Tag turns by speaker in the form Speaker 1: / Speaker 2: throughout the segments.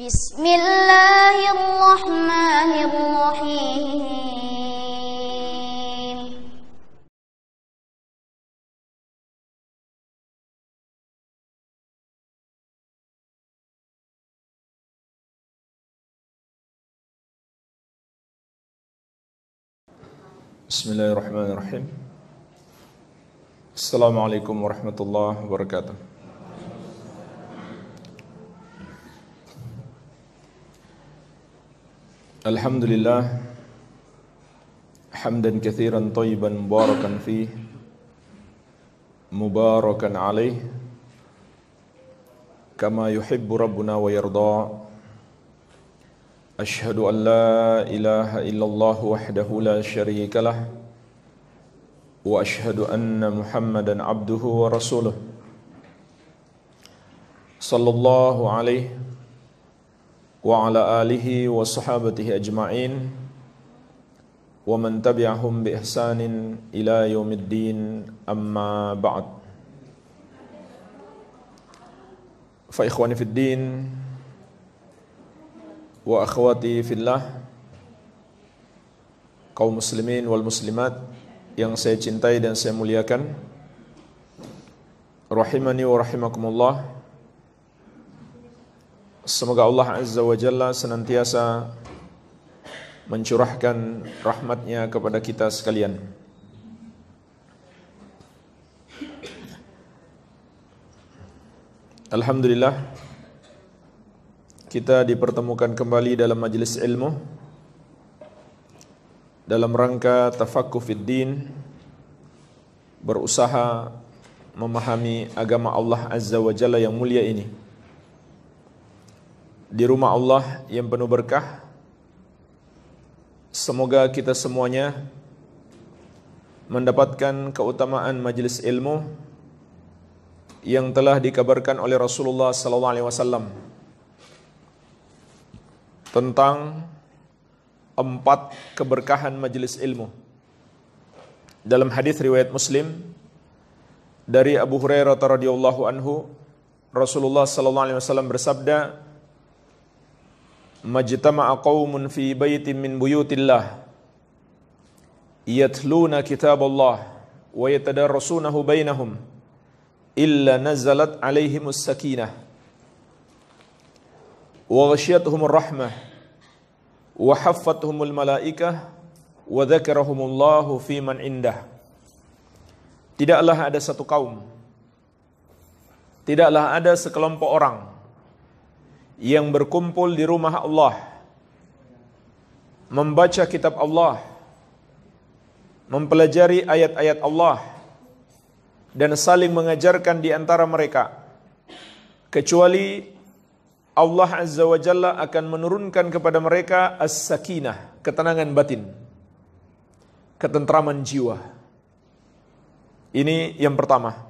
Speaker 1: بسم الله الرحمن
Speaker 2: الرحيم
Speaker 1: بسم الله الرحمن الرحيم السلام عليكم ورحمة الله وبركاته الحمد لله حمدا كثيرا طيبا مباركا فيه مباركا عليه كما يحب ربنا ويرضى أشهد أن لا إله إلا الله وحده لا شريك له وأشهد أن محمدا عبده ورسوله صلى الله عليه وسلم wa ala alihi wa sahabatihi ajma'in wa man tabi'ahum bi ihsanin ila yaumiddin amma ba'd fa ikhwani fid din wa akhwati fillah kaum muslimin wal muslimat yang saya cintai dan saya muliakan rahimani wa rahimakumullah Semoga Allah Azza wa Jalla senantiasa mencurahkan rahmatnya kepada kita sekalian. Alhamdulillah kita dipertemukan kembali dalam majlis ilmu dalam rangka tafakkuh din berusaha memahami agama Allah Azza wa Jalla yang mulia ini. di rumah Allah yang penuh berkah. Semoga kita semuanya mendapatkan keutamaan majlis ilmu yang telah dikabarkan oleh Rasulullah sallallahu alaihi wasallam tentang empat keberkahan majlis ilmu. Dalam hadis riwayat Muslim dari Abu Hurairah radhiyallahu anhu, Rasulullah sallallahu alaihi wasallam bersabda, majtama'a qaumun fi baitin min buyutillah yatluna kitaballah wa yatadarrasunahu bainahum illa nazalat alaihimus sakinah wa ghashiyatuhumur rahmah wa haffathumul malaikah wa dzakarahumullahu fi man indah Tidaklah ada satu kaum tidaklah ada sekelompok orang yang berkumpul di rumah Allah membaca kitab Allah mempelajari ayat-ayat Allah dan saling mengajarkan di antara mereka kecuali Allah Azza wa Jalla akan menurunkan kepada mereka as-sakinah ketenangan batin ketentraman jiwa ini yang pertama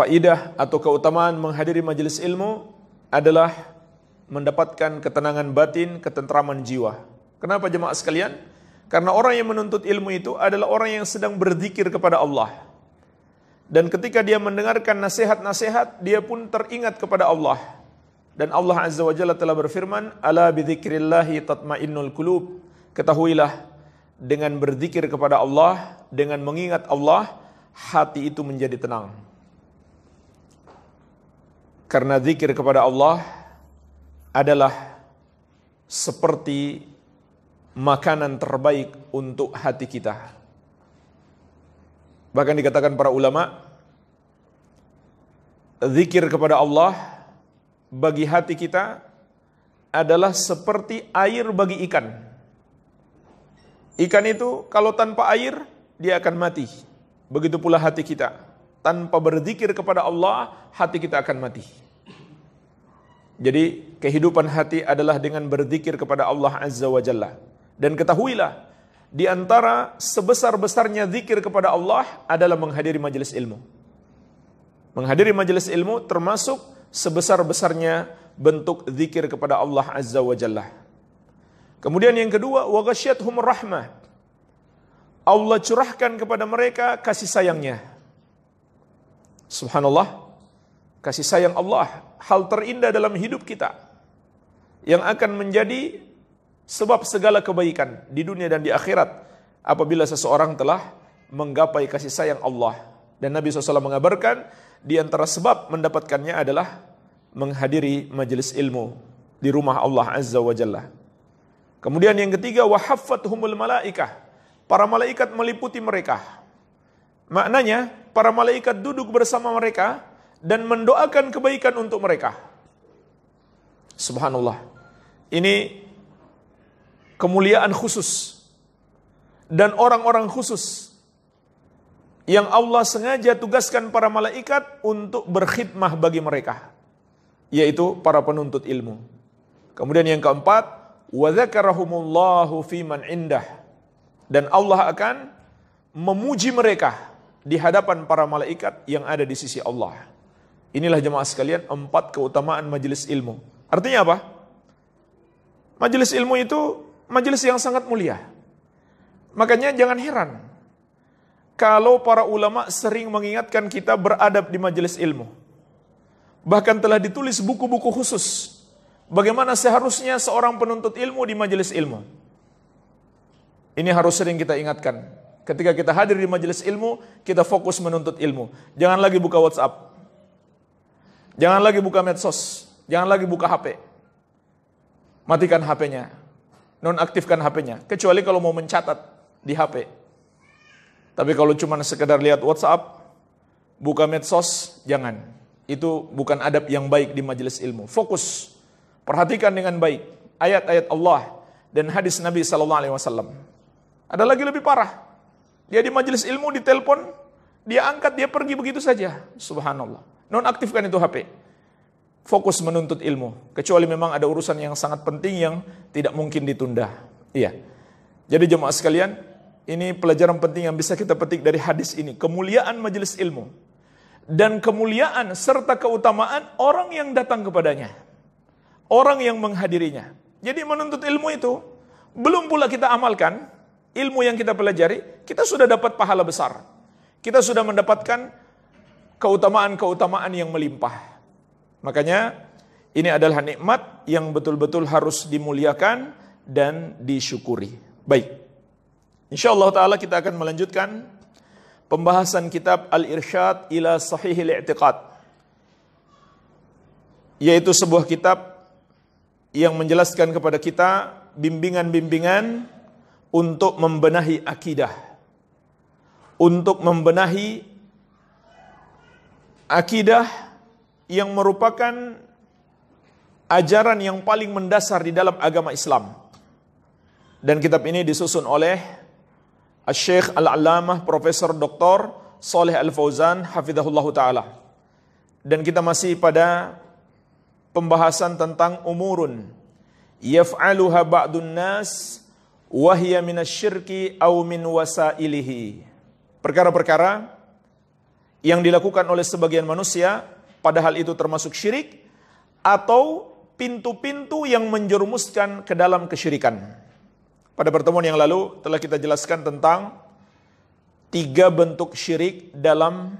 Speaker 1: faidah atau keutamaan menghadiri majelis ilmu adalah mendapatkan ketenangan batin, ketentraman jiwa. Kenapa jemaah sekalian? Karena orang yang menuntut ilmu itu adalah orang yang sedang berzikir kepada Allah. Dan ketika dia mendengarkan nasihat-nasihat, dia pun teringat kepada Allah. Dan Allah Azza wa Jalla telah berfirman, Ala bidhikrillahi tatmainnul kulub. Ketahuilah, dengan berzikir kepada Allah, dengan mengingat Allah, hati itu menjadi tenang. Karena zikir kepada Allah adalah seperti makanan terbaik untuk hati kita. Bahkan dikatakan para ulama, zikir kepada Allah bagi hati kita adalah seperti air bagi ikan. Ikan itu kalau tanpa air dia akan mati. Begitu pula hati kita tanpa berzikir kepada Allah, hati kita akan mati. Jadi kehidupan hati adalah dengan berzikir kepada Allah Azza wa Jalla. Dan ketahuilah, di antara sebesar-besarnya zikir kepada Allah adalah menghadiri majelis ilmu. Menghadiri majelis ilmu termasuk sebesar-besarnya bentuk zikir kepada Allah Azza wa Jalla. Kemudian yang kedua, wa rahmah. Allah curahkan kepada mereka kasih sayangnya. Subhanallah, kasih sayang Allah, hal terindah dalam hidup kita yang akan menjadi sebab segala kebaikan di dunia dan di akhirat apabila seseorang telah menggapai kasih sayang Allah. Dan Nabi SAW mengabarkan di antara sebab mendapatkannya adalah menghadiri majelis ilmu di rumah Allah Azza wa Jalla. Kemudian yang ketiga, wahafathumul malaikah. Para malaikat meliputi mereka Maknanya, para malaikat duduk bersama mereka dan mendoakan kebaikan untuk mereka. Subhanallah. Ini kemuliaan khusus dan orang-orang khusus yang Allah sengaja tugaskan para malaikat untuk berkhidmah bagi mereka, yaitu para penuntut ilmu. Kemudian yang keempat, fi fiman indah. Dan Allah akan memuji mereka di hadapan para malaikat yang ada di sisi Allah. Inilah jemaah sekalian empat keutamaan majelis ilmu. Artinya apa? Majelis ilmu itu majelis yang sangat mulia. Makanya jangan heran kalau para ulama sering mengingatkan kita beradab di majelis ilmu. Bahkan telah ditulis buku-buku khusus bagaimana seharusnya seorang penuntut ilmu di majelis ilmu. Ini harus sering kita ingatkan. Ketika kita hadir di majelis ilmu, kita fokus menuntut ilmu. Jangan lagi buka WhatsApp. Jangan lagi buka medsos. Jangan lagi buka HP. Matikan HP-nya. Nonaktifkan HP-nya. Kecuali kalau mau mencatat di HP. Tapi kalau cuma sekedar lihat WhatsApp, buka medsos, jangan. Itu bukan adab yang baik di majelis ilmu. Fokus. Perhatikan dengan baik ayat-ayat Allah dan hadis Nabi sallallahu alaihi wasallam. Ada lagi lebih parah. Dia di majelis ilmu ditelepon, dia angkat, dia pergi begitu saja. Subhanallah. Nonaktifkan itu HP. Fokus menuntut ilmu, kecuali memang ada urusan yang sangat penting yang tidak mungkin ditunda. Iya. Jadi jemaah sekalian, ini pelajaran penting yang bisa kita petik dari hadis ini, kemuliaan majelis ilmu dan kemuliaan serta keutamaan orang yang datang kepadanya. Orang yang menghadirinya. Jadi menuntut ilmu itu belum pula kita amalkan, ilmu yang kita pelajari, kita sudah dapat pahala besar. Kita sudah mendapatkan keutamaan-keutamaan yang melimpah. Makanya ini adalah nikmat yang betul-betul harus dimuliakan dan disyukuri. Baik. Insyaallah taala kita akan melanjutkan pembahasan kitab Al-Irsyad ila Sahihil I'tiqad. Yaitu sebuah kitab yang menjelaskan kepada kita bimbingan-bimbingan untuk membenahi akidah, untuk membenahi akidah yang merupakan ajaran yang paling mendasar di dalam agama Islam. Dan kitab ini disusun oleh Syekh Al-Allamah Profesor Dr. Saleh Al-Fauzan Hafizahullah Ta'ala. Dan kita masih pada pembahasan tentang umurun. Yaf'aluha ba'dun nas wahya minasyirki au min wasailihi. Perkara-perkara yang dilakukan oleh sebagian manusia padahal itu termasuk syirik atau pintu-pintu yang menjerumuskan ke dalam kesyirikan. Pada pertemuan yang lalu telah kita jelaskan tentang tiga bentuk syirik dalam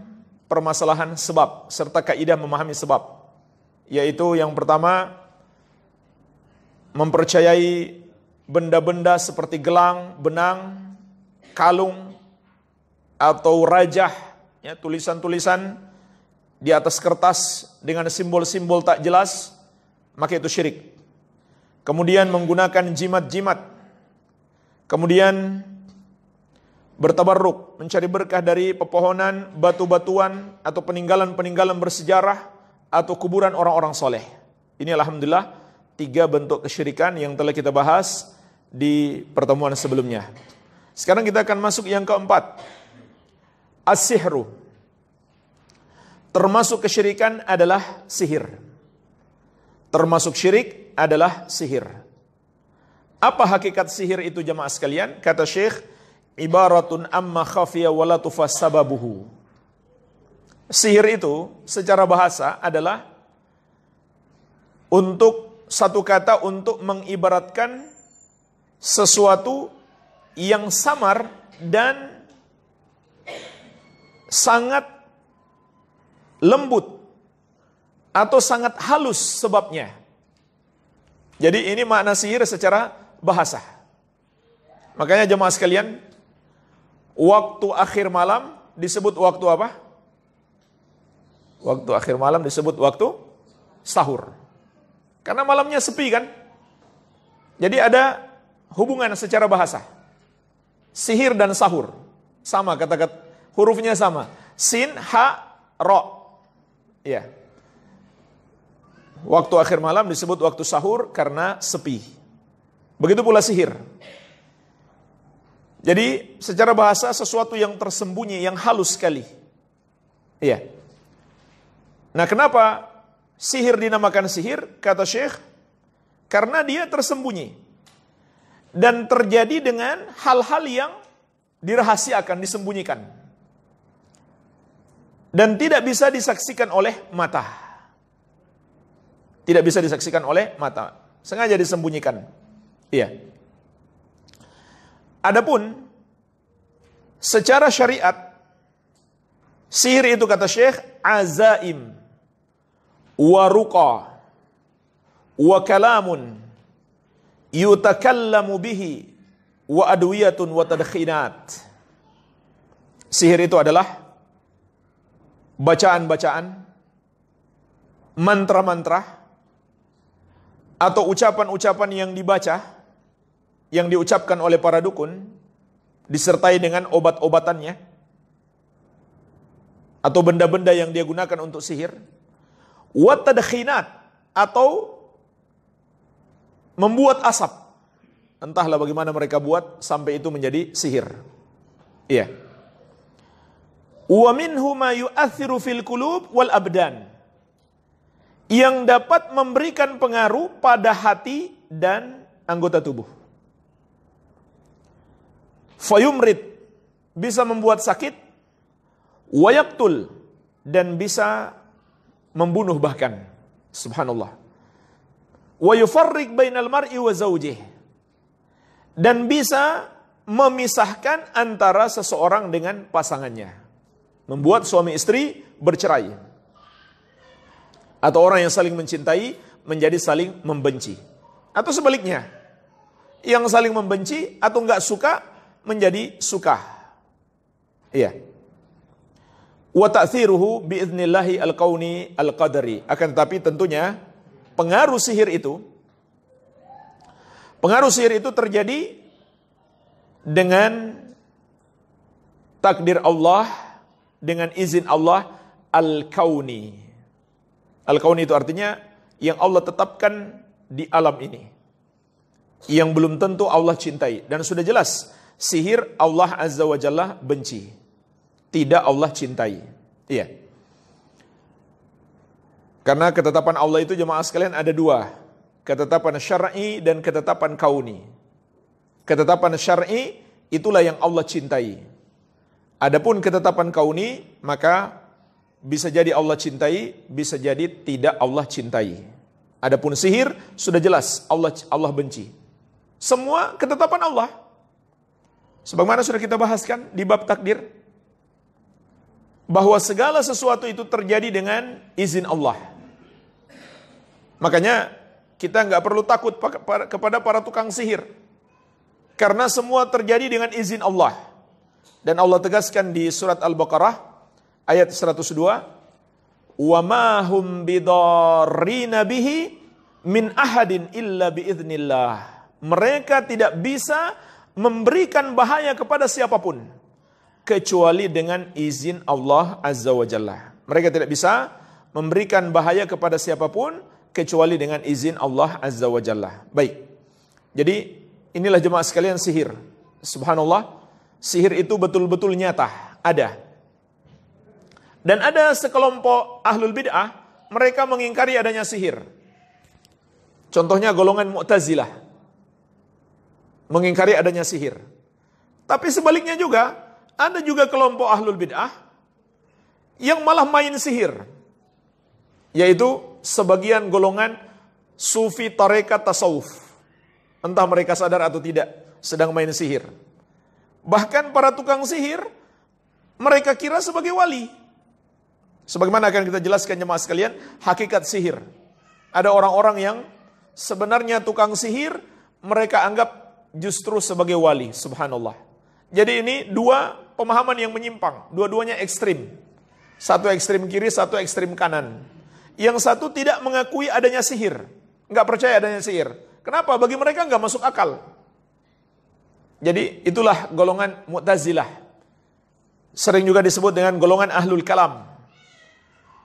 Speaker 1: permasalahan sebab serta kaidah memahami sebab. Yaitu yang pertama mempercayai benda-benda seperti gelang, benang, kalung, atau rajah, ya, tulisan-tulisan di atas kertas dengan simbol-simbol tak jelas, maka itu syirik. Kemudian menggunakan jimat-jimat. Kemudian bertabarruk, mencari berkah dari pepohonan, batu-batuan, atau peninggalan-peninggalan bersejarah, atau kuburan orang-orang soleh. Ini Alhamdulillah tiga bentuk kesyirikan yang telah kita bahas di pertemuan sebelumnya. Sekarang kita akan masuk yang keempat. As-sihru. Termasuk kesyirikan adalah sihir. Termasuk syirik adalah sihir. Apa hakikat sihir itu jemaah sekalian? Kata Syekh, ibaratun amma khafiya wala sababuhu. Sihir itu secara bahasa adalah untuk satu kata untuk mengibaratkan sesuatu yang samar dan sangat lembut atau sangat halus sebabnya. Jadi ini makna sihir secara bahasa. Makanya jemaah sekalian, waktu akhir malam disebut waktu apa? Waktu akhir malam disebut waktu sahur. Karena malamnya sepi kan? Jadi ada hubungan secara bahasa. Sihir dan sahur. Sama kata-kata hurufnya sama. Sin, ha, ro. Ya. Waktu akhir malam disebut waktu sahur karena sepi. Begitu pula sihir. Jadi secara bahasa sesuatu yang tersembunyi, yang halus sekali. Iya. Nah kenapa sihir dinamakan sihir? Kata Syekh, karena dia tersembunyi dan terjadi dengan hal-hal yang dirahasiakan, disembunyikan. Dan tidak bisa disaksikan oleh mata. Tidak bisa disaksikan oleh mata. Sengaja disembunyikan. Iya. Adapun secara syariat sihir itu kata Syekh azaim waruqa wa kalamun yutakallamu bihi wa adwiyatun wa tadkhinat. Sihir itu adalah bacaan-bacaan, mantra-mantra, atau ucapan-ucapan yang dibaca, yang diucapkan oleh para dukun, disertai dengan obat-obatannya, atau benda-benda yang dia gunakan untuk sihir, watadkhinat, atau membuat asap. Entahlah bagaimana mereka buat sampai itu menjadi sihir. Iya. Wa minhu ma yu'athiru fil kulub wal abdan. Yang dapat memberikan pengaruh pada hati dan anggota tubuh. Fayumrit. bisa membuat sakit, wayaktul dan bisa membunuh bahkan. Subhanallah wa yufarriq bainal Dan bisa memisahkan antara seseorang dengan pasangannya. Membuat suami istri bercerai. Atau orang yang saling mencintai menjadi saling membenci. Atau sebaliknya. Yang saling membenci atau nggak suka menjadi suka. Iya. Wa ta'thiruhu bi'idnillahi al kawni al-qadari. Akan tetapi tentunya pengaruh sihir itu pengaruh sihir itu terjadi dengan takdir Allah dengan izin Allah al-kauni al-kauni itu artinya yang Allah tetapkan di alam ini yang belum tentu Allah cintai dan sudah jelas sihir Allah azza wa jalla benci tidak Allah cintai iya karena ketetapan Allah itu jemaah sekalian ada dua. Ketetapan syar'i dan ketetapan kauni. Ketetapan syar'i itulah yang Allah cintai. Adapun ketetapan kauni maka bisa jadi Allah cintai, bisa jadi tidak Allah cintai. Adapun sihir sudah jelas Allah Allah benci. Semua ketetapan Allah. Sebagaimana sudah kita bahaskan di bab takdir bahwa segala sesuatu itu terjadi dengan izin Allah. Makanya kita nggak perlu takut kepada para tukang sihir. Karena semua terjadi dengan izin Allah. Dan Allah tegaskan di surat Al-Baqarah ayat 102, وَمَا هُمْ hum بِهِ مِنْ min ahadin illa اللَّهِ Mereka tidak bisa memberikan bahaya kepada siapapun kecuali dengan izin Allah Azza wa Jalla. Mereka tidak bisa memberikan bahaya kepada siapapun kecuali dengan izin Allah Azza wa Jalla. Baik. Jadi inilah jemaah sekalian sihir. Subhanallah, sihir itu betul-betul nyata, ada. Dan ada sekelompok ahlul bid'ah, mereka mengingkari adanya sihir. Contohnya golongan Mu'tazilah. Mengingkari adanya sihir. Tapi sebaliknya juga, ada juga kelompok ahlul bid'ah yang malah main sihir. Yaitu sebagian golongan sufi tarekat tasawuf. Entah mereka sadar atau tidak, sedang main sihir. Bahkan para tukang sihir, mereka kira sebagai wali. Sebagaimana akan kita jelaskan jemaah sekalian, hakikat sihir. Ada orang-orang yang sebenarnya tukang sihir, mereka anggap justru sebagai wali, subhanallah. Jadi ini dua pemahaman yang menyimpang, dua-duanya ekstrim. Satu ekstrim kiri, satu ekstrim kanan. Yang satu tidak mengakui adanya sihir. Nggak percaya adanya sihir. Kenapa? Bagi mereka nggak masuk akal. Jadi itulah golongan Mu'tazilah. Sering juga disebut dengan golongan Ahlul Kalam.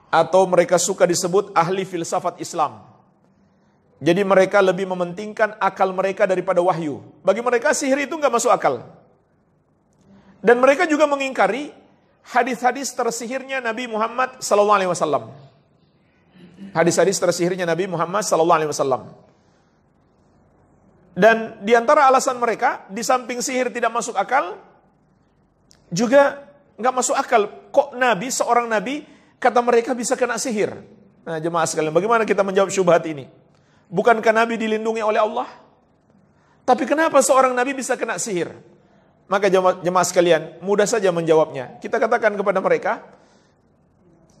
Speaker 1: Atau mereka suka disebut ahli filsafat Islam. Jadi mereka lebih mementingkan akal mereka daripada wahyu. Bagi mereka sihir itu nggak masuk akal. Dan mereka juga mengingkari hadis-hadis tersihirnya Nabi Muhammad SAW hadis-hadis tersihirnya Nabi Muhammad sallallahu alaihi wasallam. Dan di antara alasan mereka di samping sihir tidak masuk akal juga nggak masuk akal kok nabi seorang nabi kata mereka bisa kena sihir. Nah, jemaah sekalian, bagaimana kita menjawab syubhat ini? Bukankah nabi dilindungi oleh Allah? Tapi kenapa seorang nabi bisa kena sihir? Maka jemaah sekalian, mudah saja menjawabnya. Kita katakan kepada mereka,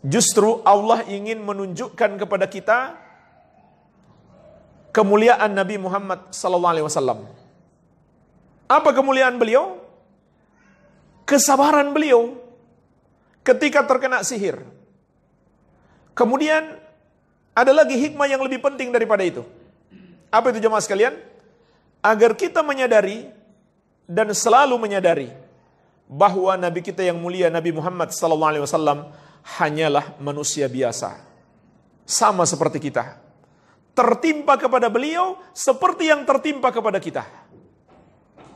Speaker 1: Justru Allah ingin menunjukkan kepada kita kemuliaan Nabi Muhammad sallallahu alaihi wasallam. Apa kemuliaan beliau? Kesabaran beliau ketika terkena sihir. Kemudian ada lagi hikmah yang lebih penting daripada itu. Apa itu jemaah sekalian? Agar kita menyadari dan selalu menyadari bahwa Nabi kita yang mulia Nabi Muhammad sallallahu alaihi wasallam hanyalah manusia biasa. Sama seperti kita. Tertimpa kepada beliau seperti yang tertimpa kepada kita.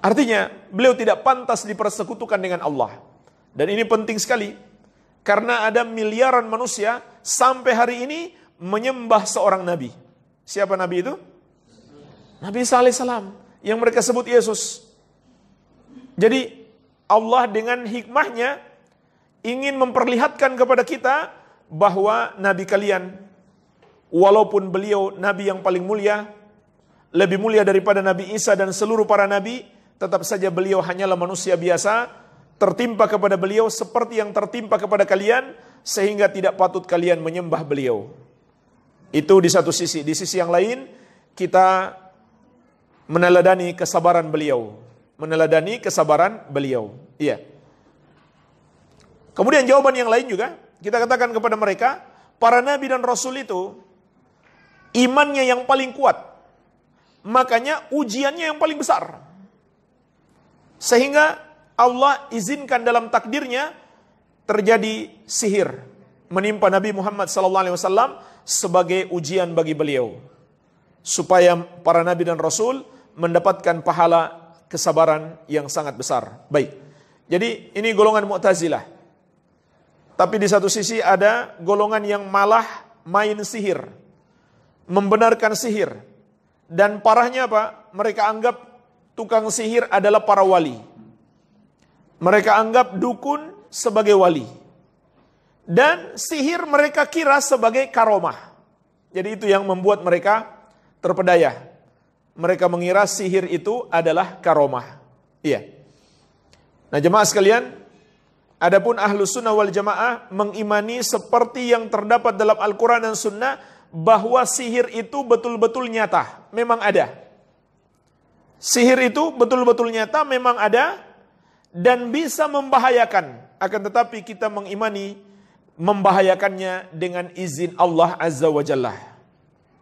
Speaker 1: Artinya, beliau tidak pantas dipersekutukan dengan Allah. Dan ini penting sekali. Karena ada miliaran manusia sampai hari ini menyembah seorang nabi. Siapa nabi itu? Nabi salih salam Yang mereka sebut Yesus. Jadi Allah dengan hikmahnya ingin memperlihatkan kepada kita bahwa nabi kalian walaupun beliau nabi yang paling mulia lebih mulia daripada nabi Isa dan seluruh para nabi tetap saja beliau hanyalah manusia biasa tertimpa kepada beliau seperti yang tertimpa kepada kalian sehingga tidak patut kalian menyembah beliau itu di satu sisi di sisi yang lain kita meneladani kesabaran beliau meneladani kesabaran beliau iya Kemudian jawaban yang lain juga, kita katakan kepada mereka, para nabi dan rasul itu imannya yang paling kuat. Makanya ujiannya yang paling besar. Sehingga Allah izinkan dalam takdirnya terjadi sihir menimpa Nabi Muhammad SAW sebagai ujian bagi beliau. Supaya para nabi dan rasul mendapatkan pahala kesabaran yang sangat besar. Baik. Jadi ini golongan Mu'tazilah tapi di satu sisi ada golongan yang malah main sihir. Membenarkan sihir. Dan parahnya apa? Mereka anggap tukang sihir adalah para wali. Mereka anggap dukun sebagai wali. Dan sihir mereka kira sebagai karomah. Jadi itu yang membuat mereka terpedaya. Mereka mengira sihir itu adalah karomah. Iya. Nah jemaah sekalian, Adapun ahlu sunnah wal jamaah mengimani seperti yang terdapat dalam Al-Quran dan sunnah bahwa sihir itu betul-betul nyata, memang ada. Sihir itu betul-betul nyata, memang ada dan bisa membahayakan. Akan tetapi kita mengimani membahayakannya dengan izin Allah Azza wa Jalla.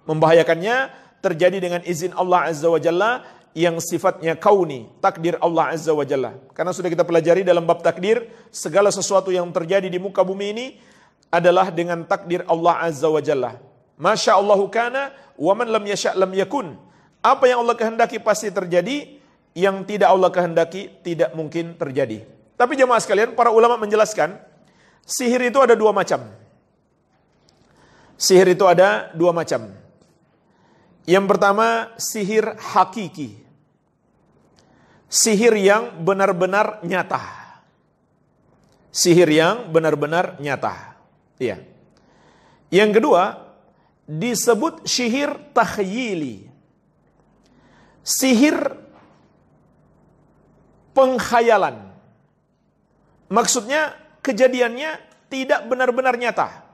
Speaker 1: Membahayakannya terjadi dengan izin Allah Azza wa Jalla yang sifatnya kauni, takdir Allah Azza wa Jalla. Karena sudah kita pelajari dalam bab takdir, segala sesuatu yang terjadi di muka bumi ini adalah dengan takdir Allah Azza wa Jalla. Masya Allahu kana, wa man lam yasha' lam yakun. Apa yang Allah kehendaki pasti terjadi, yang tidak Allah kehendaki tidak mungkin terjadi. Tapi jemaah sekalian, para ulama menjelaskan, sihir itu ada dua macam. Sihir itu ada dua macam. Yang pertama, sihir hakiki sihir yang benar-benar nyata. Sihir yang benar-benar nyata. Iya. Yang kedua, disebut sihir tahyili. Sihir pengkhayalan. Maksudnya kejadiannya tidak benar-benar nyata.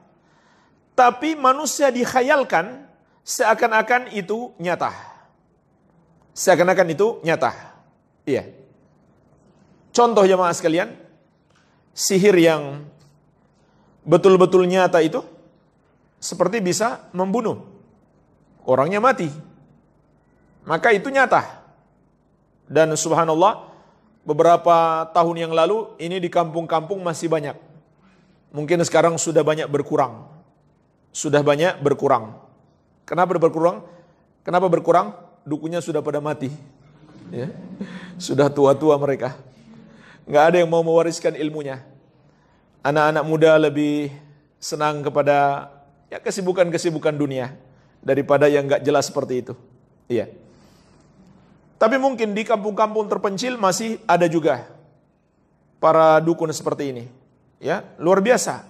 Speaker 1: Tapi manusia dikhayalkan seakan-akan itu nyata. Seakan-akan itu nyata. Iya. Contoh jemaah sekalian, sihir yang betul-betul nyata itu seperti bisa membunuh. Orangnya mati. Maka itu nyata. Dan subhanallah, beberapa tahun yang lalu ini di kampung-kampung masih banyak. Mungkin sekarang sudah banyak berkurang. Sudah banyak berkurang. Kenapa berkurang? Kenapa berkurang? Dukunya sudah pada mati Ya. Sudah tua-tua mereka. Nggak ada yang mau mewariskan ilmunya. Anak-anak muda lebih senang kepada ya kesibukan-kesibukan dunia daripada yang nggak jelas seperti itu. Iya. Tapi mungkin di kampung-kampung terpencil masih ada juga para dukun seperti ini. Ya, luar biasa.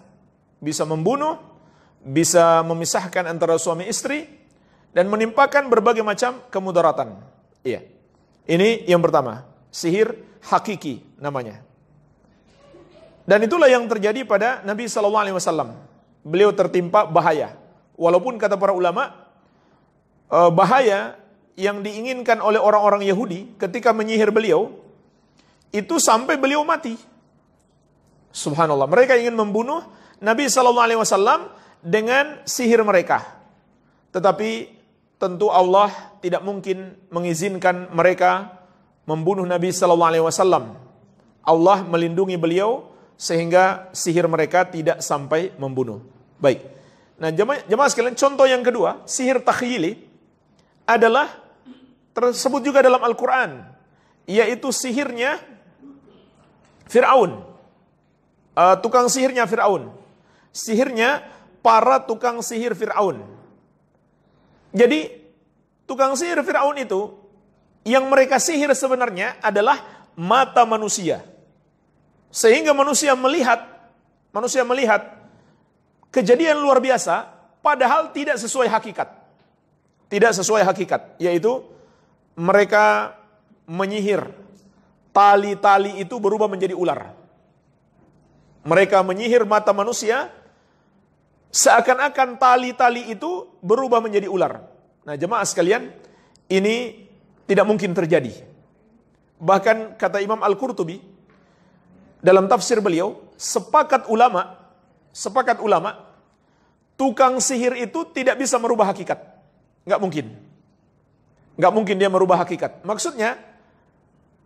Speaker 1: Bisa membunuh, bisa memisahkan antara suami istri dan menimpakan berbagai macam kemudaratan. Iya. Ini yang pertama, sihir hakiki namanya. Dan itulah yang terjadi pada Nabi Shallallahu Alaihi Wasallam. Beliau tertimpa bahaya. Walaupun kata para ulama, e, bahaya yang diinginkan oleh orang-orang Yahudi ketika menyihir beliau itu sampai beliau mati. Subhanallah. Mereka ingin membunuh Nabi Shallallahu Alaihi Wasallam dengan sihir mereka. Tetapi tentu Allah tidak mungkin mengizinkan mereka membunuh Nabi Shallallahu Alaihi Wasallam. Allah melindungi beliau sehingga sihir mereka tidak sampai membunuh. Baik. Nah, jemaah, jemaah sekalian, contoh yang kedua, sihir takhyili adalah tersebut juga dalam Al-Quran, yaitu sihirnya Fir'aun. Uh, tukang sihirnya Fir'aun. Sihirnya para tukang sihir Fir'aun jadi tukang sihir Firaun itu yang mereka sihir sebenarnya adalah mata manusia. Sehingga manusia melihat manusia melihat kejadian luar biasa padahal tidak sesuai hakikat. Tidak sesuai hakikat, yaitu mereka menyihir tali-tali itu berubah menjadi ular. Mereka menyihir mata manusia Seakan-akan tali-tali itu berubah menjadi ular. Nah jemaah sekalian, ini tidak mungkin terjadi. Bahkan kata Imam Al-Qurtubi, dalam tafsir beliau, sepakat ulama, sepakat ulama, tukang sihir itu tidak bisa merubah hakikat. Nggak mungkin. Nggak mungkin dia merubah hakikat. Maksudnya,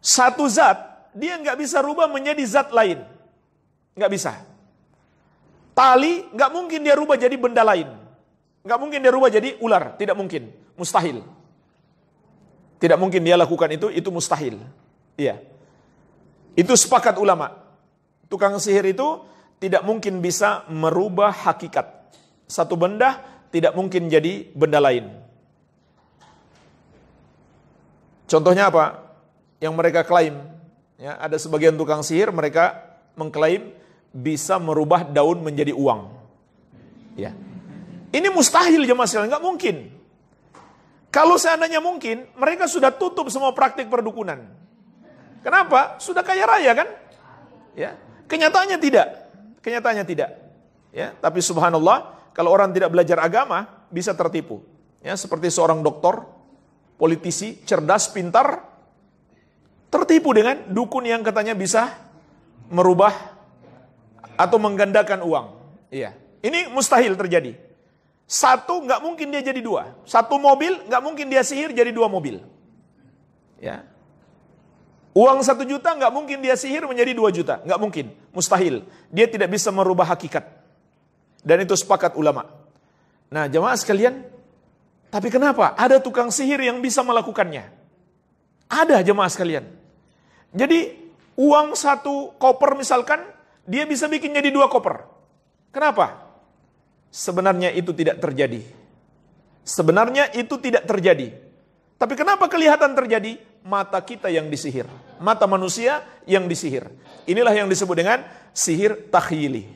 Speaker 1: satu zat, dia nggak bisa rubah menjadi zat lain. Nggak bisa. Tali nggak mungkin dia rubah jadi benda lain. Nggak mungkin dia rubah jadi ular, tidak mungkin, mustahil. Tidak mungkin dia lakukan itu, itu mustahil. Iya. Itu sepakat ulama. Tukang sihir itu tidak mungkin bisa merubah hakikat. Satu benda tidak mungkin jadi benda lain. Contohnya apa? Yang mereka klaim. Ya, ada sebagian tukang sihir mereka mengklaim bisa merubah daun menjadi uang. Ya. Ini mustahil jemaah sekalian, nggak mungkin. Kalau seandainya mungkin, mereka sudah tutup semua praktik perdukunan. Kenapa? Sudah kaya raya kan? Ya. Kenyataannya tidak. Kenyataannya tidak. Ya, tapi subhanallah, kalau orang tidak belajar agama bisa tertipu. Ya, seperti seorang dokter, politisi, cerdas, pintar, tertipu dengan dukun yang katanya bisa merubah atau menggandakan uang. Iya. Ini mustahil terjadi. Satu nggak mungkin dia jadi dua. Satu mobil nggak mungkin dia sihir jadi dua mobil. Ya. Uang satu juta nggak mungkin dia sihir menjadi dua juta, nggak mungkin, mustahil. Dia tidak bisa merubah hakikat. Dan itu sepakat ulama. Nah jemaah sekalian, tapi kenapa ada tukang sihir yang bisa melakukannya? Ada jemaah sekalian. Jadi uang satu koper misalkan dia bisa bikin jadi dua koper. Kenapa? Sebenarnya itu tidak terjadi. Sebenarnya itu tidak terjadi. Tapi kenapa kelihatan terjadi? Mata kita yang disihir. Mata manusia yang disihir. Inilah yang disebut dengan sihir takhili.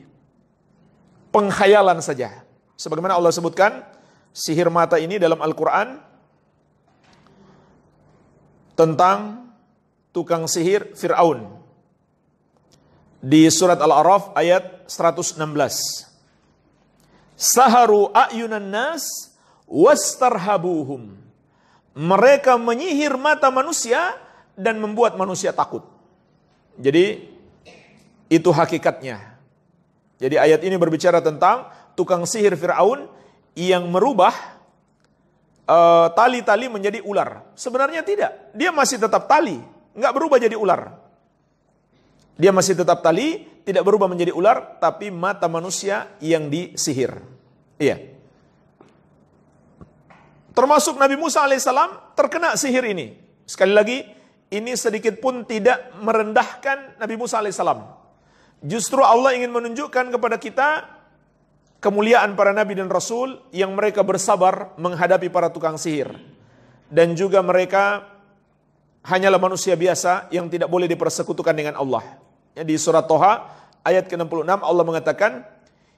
Speaker 1: Penghayalan saja. Sebagaimana Allah sebutkan, sihir mata ini dalam Al-Quran tentang tukang sihir Fir'aun di surat Al-A'raf ayat 116. Saharu ayunan nas wastarhabuhum. Mereka menyihir mata manusia dan membuat manusia takut. Jadi itu hakikatnya. Jadi ayat ini berbicara tentang tukang sihir Firaun yang merubah eh, tali-tali uh, menjadi ular. Sebenarnya tidak, dia masih tetap tali, nggak berubah jadi ular. Dia masih tetap tali, tidak berubah menjadi ular, tapi mata manusia yang disihir. Iya. Termasuk Nabi Musa alaihissalam terkena sihir ini. Sekali lagi, ini sedikit pun tidak merendahkan Nabi Musa alaihissalam. Justru Allah ingin menunjukkan kepada kita kemuliaan para nabi dan rasul yang mereka bersabar menghadapi para tukang sihir. Dan juga mereka hanyalah manusia biasa yang tidak boleh dipersekutukan dengan Allah. Ya, di surat Toha ayat ke-66 Allah mengatakan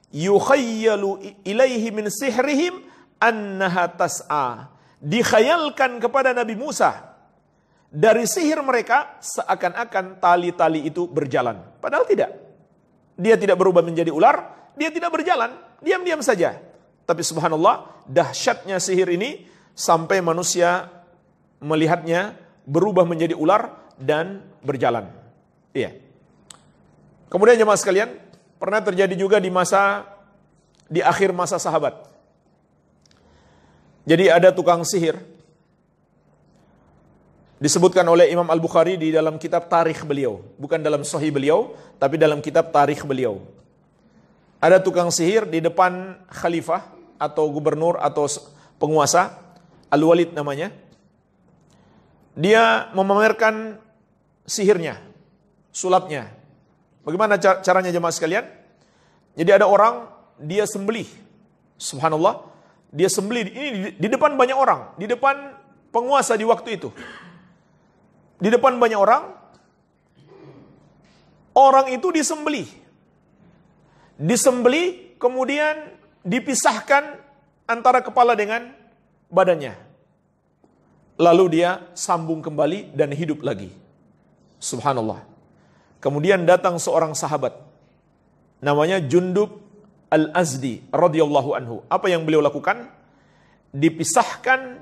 Speaker 1: yukhayyalu ilaihi min sihrihim annaha tas'a. Dikhayalkan kepada Nabi Musa dari sihir mereka seakan-akan tali-tali itu berjalan. Padahal tidak. Dia tidak berubah menjadi ular, dia tidak berjalan, diam-diam saja. Tapi subhanallah, dahsyatnya sihir ini sampai manusia melihatnya berubah menjadi ular dan berjalan. Iya. Kemudian jemaah sekalian, pernah terjadi juga di masa di akhir masa sahabat. Jadi ada tukang sihir disebutkan oleh Imam Al-Bukhari di dalam kitab tarikh beliau, bukan dalam sahih beliau, tapi dalam kitab tarikh beliau. Ada tukang sihir di depan khalifah atau gubernur atau penguasa Al-Walid namanya. Dia memamerkan sihirnya, sulapnya, Bagaimana caranya jemaah sekalian? Jadi ada orang dia sembelih. Subhanallah, dia sembelih ini di depan banyak orang, di depan penguasa di waktu itu. Di depan banyak orang, orang itu disembelih. Disembelih kemudian dipisahkan antara kepala dengan badannya. Lalu dia sambung kembali dan hidup lagi. Subhanallah. Kemudian datang seorang sahabat namanya Jundub Al-Azdi radhiyallahu anhu. Apa yang beliau lakukan? Dipisahkan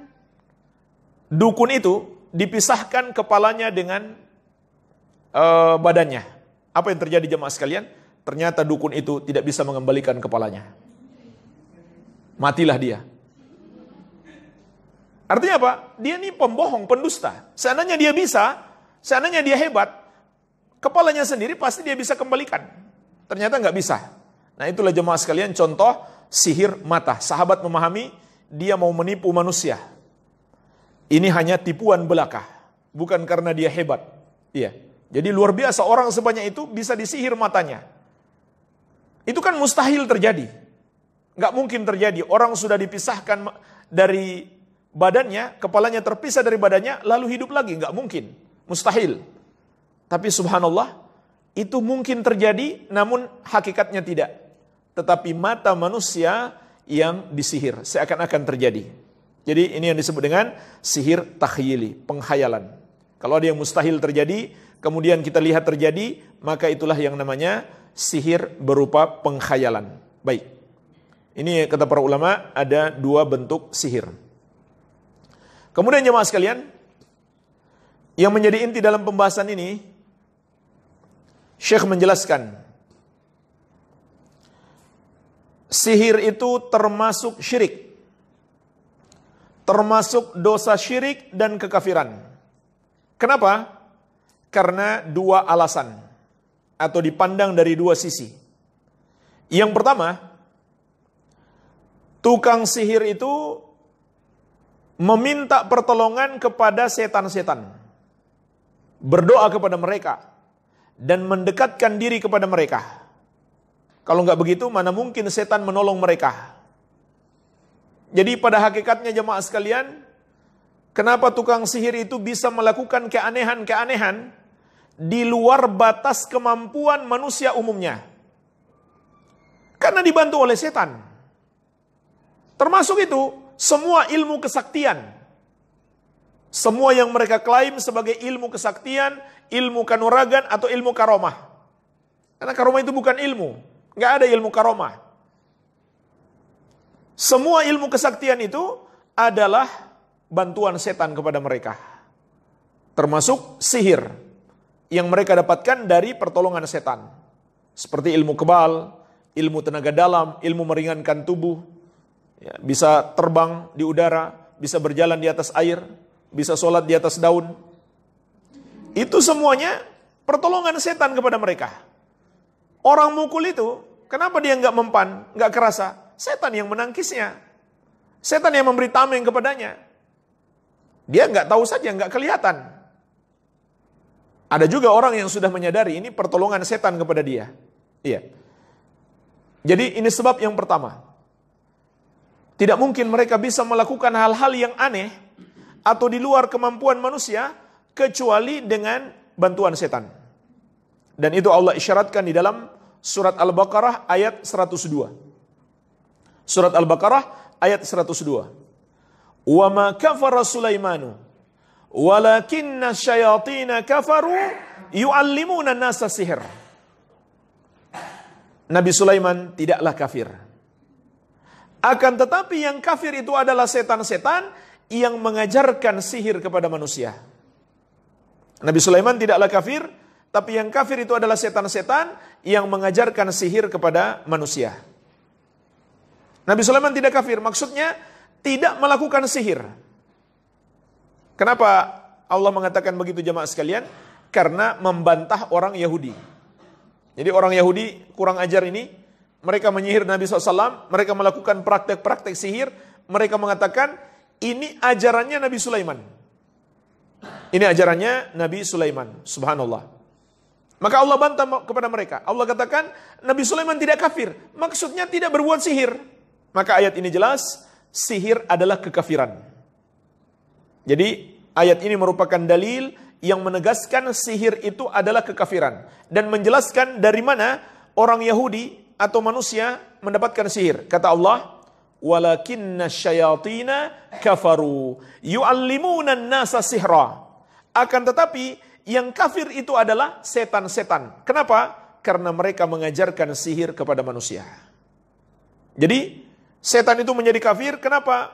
Speaker 1: dukun itu, dipisahkan kepalanya dengan uh, badannya. Apa yang terjadi jemaah sekalian? Ternyata dukun itu tidak bisa mengembalikan kepalanya. Matilah dia. Artinya apa? Dia ini pembohong, pendusta. Seandainya dia bisa, seandainya dia hebat, kepalanya sendiri pasti dia bisa kembalikan. Ternyata nggak bisa. Nah itulah jemaah sekalian contoh sihir mata. Sahabat memahami dia mau menipu manusia. Ini hanya tipuan belaka. Bukan karena dia hebat. Iya. Jadi luar biasa orang sebanyak itu bisa disihir matanya. Itu kan mustahil terjadi. Nggak mungkin terjadi. Orang sudah dipisahkan dari badannya, kepalanya terpisah dari badannya, lalu hidup lagi. Nggak mungkin. Mustahil. Tapi subhanallah, itu mungkin terjadi namun hakikatnya tidak. Tetapi mata manusia yang disihir seakan-akan terjadi. Jadi ini yang disebut dengan sihir takhyili, penghayalan. Kalau ada yang mustahil terjadi, kemudian kita lihat terjadi, maka itulah yang namanya sihir berupa penghayalan. Baik. Ini kata para ulama ada dua bentuk sihir. Kemudian jemaah sekalian, yang menjadi inti dalam pembahasan ini Syekh menjelaskan, sihir itu termasuk syirik. Termasuk dosa syirik dan kekafiran. Kenapa? Karena dua alasan. Atau dipandang dari dua sisi. Yang pertama, tukang sihir itu meminta pertolongan kepada setan-setan. Berdoa kepada mereka dan mendekatkan diri kepada mereka. Kalau nggak begitu, mana mungkin setan menolong mereka? Jadi pada hakikatnya jemaah sekalian, kenapa tukang sihir itu bisa melakukan keanehan-keanehan di luar batas kemampuan manusia umumnya? Karena dibantu oleh setan. Termasuk itu, semua ilmu kesaktian. Semua yang mereka klaim sebagai ilmu kesaktian, ilmu kanuragan atau ilmu karomah. Karena karomah itu bukan ilmu. Nggak ada ilmu karomah. Semua ilmu kesaktian itu adalah bantuan setan kepada mereka. Termasuk sihir yang mereka dapatkan dari pertolongan setan. Seperti ilmu kebal, ilmu tenaga dalam, ilmu meringankan tubuh, ya, bisa terbang di udara, bisa berjalan di atas air, bisa sholat di atas daun, itu semuanya pertolongan setan kepada mereka. Orang mukul itu, kenapa dia nggak mempan, nggak kerasa? Setan yang menangkisnya. Setan yang memberi tameng kepadanya. Dia nggak tahu saja, nggak kelihatan. Ada juga orang yang sudah menyadari ini pertolongan setan kepada dia. Iya. Jadi ini sebab yang pertama. Tidak mungkin mereka bisa melakukan hal-hal yang aneh atau di luar kemampuan manusia kecuali dengan bantuan setan. Dan itu Allah isyaratkan di dalam surat Al-Baqarah ayat 102. Surat Al-Baqarah ayat 102. Wa ma kafara Sulaimanu walakinna syayatin kafaru yu'allimuna nasa sihir. Nabi Sulaiman tidaklah kafir. Akan tetapi yang kafir itu adalah setan-setan yang mengajarkan sihir kepada manusia. Nabi Sulaiman tidaklah kafir, tapi yang kafir itu adalah setan-setan yang mengajarkan sihir kepada manusia. Nabi Sulaiman tidak kafir, maksudnya tidak melakukan sihir. Kenapa Allah mengatakan begitu jemaah sekalian? Karena membantah orang Yahudi. Jadi orang Yahudi kurang ajar ini, mereka menyihir Nabi SAW, mereka melakukan praktek-praktek sihir, mereka mengatakan ini ajarannya Nabi Sulaiman. Ini ajarannya Nabi Sulaiman, subhanallah. Maka Allah bantah kepada mereka. Allah katakan, Nabi Sulaiman tidak kafir. Maksudnya tidak berbuat sihir. Maka ayat ini jelas, sihir adalah kekafiran. Jadi ayat ini merupakan dalil yang menegaskan sihir itu adalah kekafiran. Dan menjelaskan dari mana orang Yahudi atau manusia mendapatkan sihir. Kata Allah, Walakinna syayatina kafaru yu'allimuna nasa sihra akan tetapi yang kafir itu adalah setan-setan. Kenapa? Karena mereka mengajarkan sihir kepada manusia. Jadi setan itu menjadi kafir kenapa?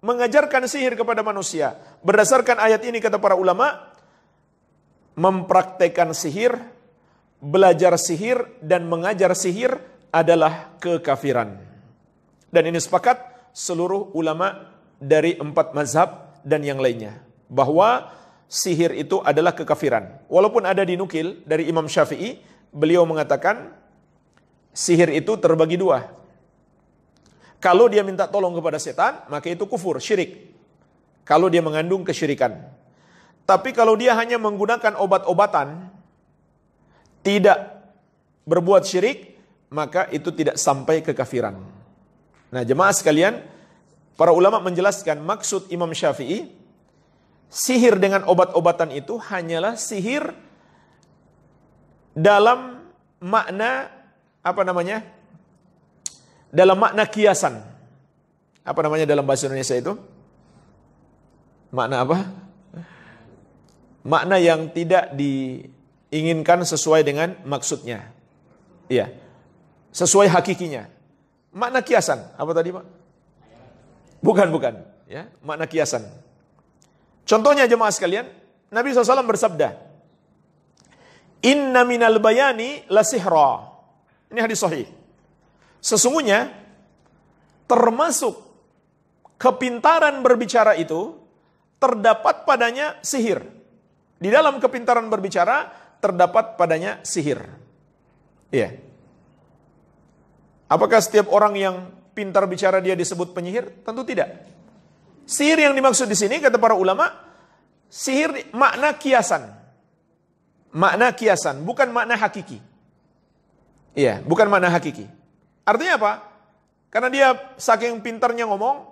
Speaker 1: Mengajarkan sihir kepada manusia. Berdasarkan ayat ini kata para ulama, mempraktekkan sihir, belajar sihir dan mengajar sihir adalah kekafiran. Dan ini sepakat seluruh ulama dari empat mazhab dan yang lainnya bahwa sihir itu adalah kekafiran. Walaupun ada dinukil dari Imam Syafi'i, beliau mengatakan sihir itu terbagi dua. Kalau dia minta tolong kepada setan, maka itu kufur, syirik. Kalau dia mengandung kesyirikan. Tapi kalau dia hanya menggunakan obat-obatan, tidak berbuat syirik, maka itu tidak sampai kekafiran. Nah jemaah sekalian, para ulama menjelaskan maksud Imam Syafi'i sihir dengan obat-obatan itu hanyalah sihir dalam makna apa namanya? Dalam makna kiasan. Apa namanya dalam bahasa Indonesia itu? Makna apa? Makna yang tidak diinginkan sesuai dengan maksudnya. Iya. Sesuai hakikinya. Makna kiasan. Apa tadi, Pak? Bukan, bukan. Ya, makna kiasan. Contohnya jemaah sekalian, Nabi SAW bersabda, Inna minal bayani lasihra. Ini hadis sahih. Sesungguhnya, termasuk kepintaran berbicara itu, terdapat padanya sihir. Di dalam kepintaran berbicara, terdapat padanya sihir. Iya. Apakah setiap orang yang pintar bicara dia disebut penyihir? Tentu tidak. Sihir yang dimaksud di sini kata para ulama, sihir makna kiasan. Makna kiasan, bukan makna hakiki. Iya, bukan makna hakiki. Artinya apa? Karena dia saking pintarnya ngomong,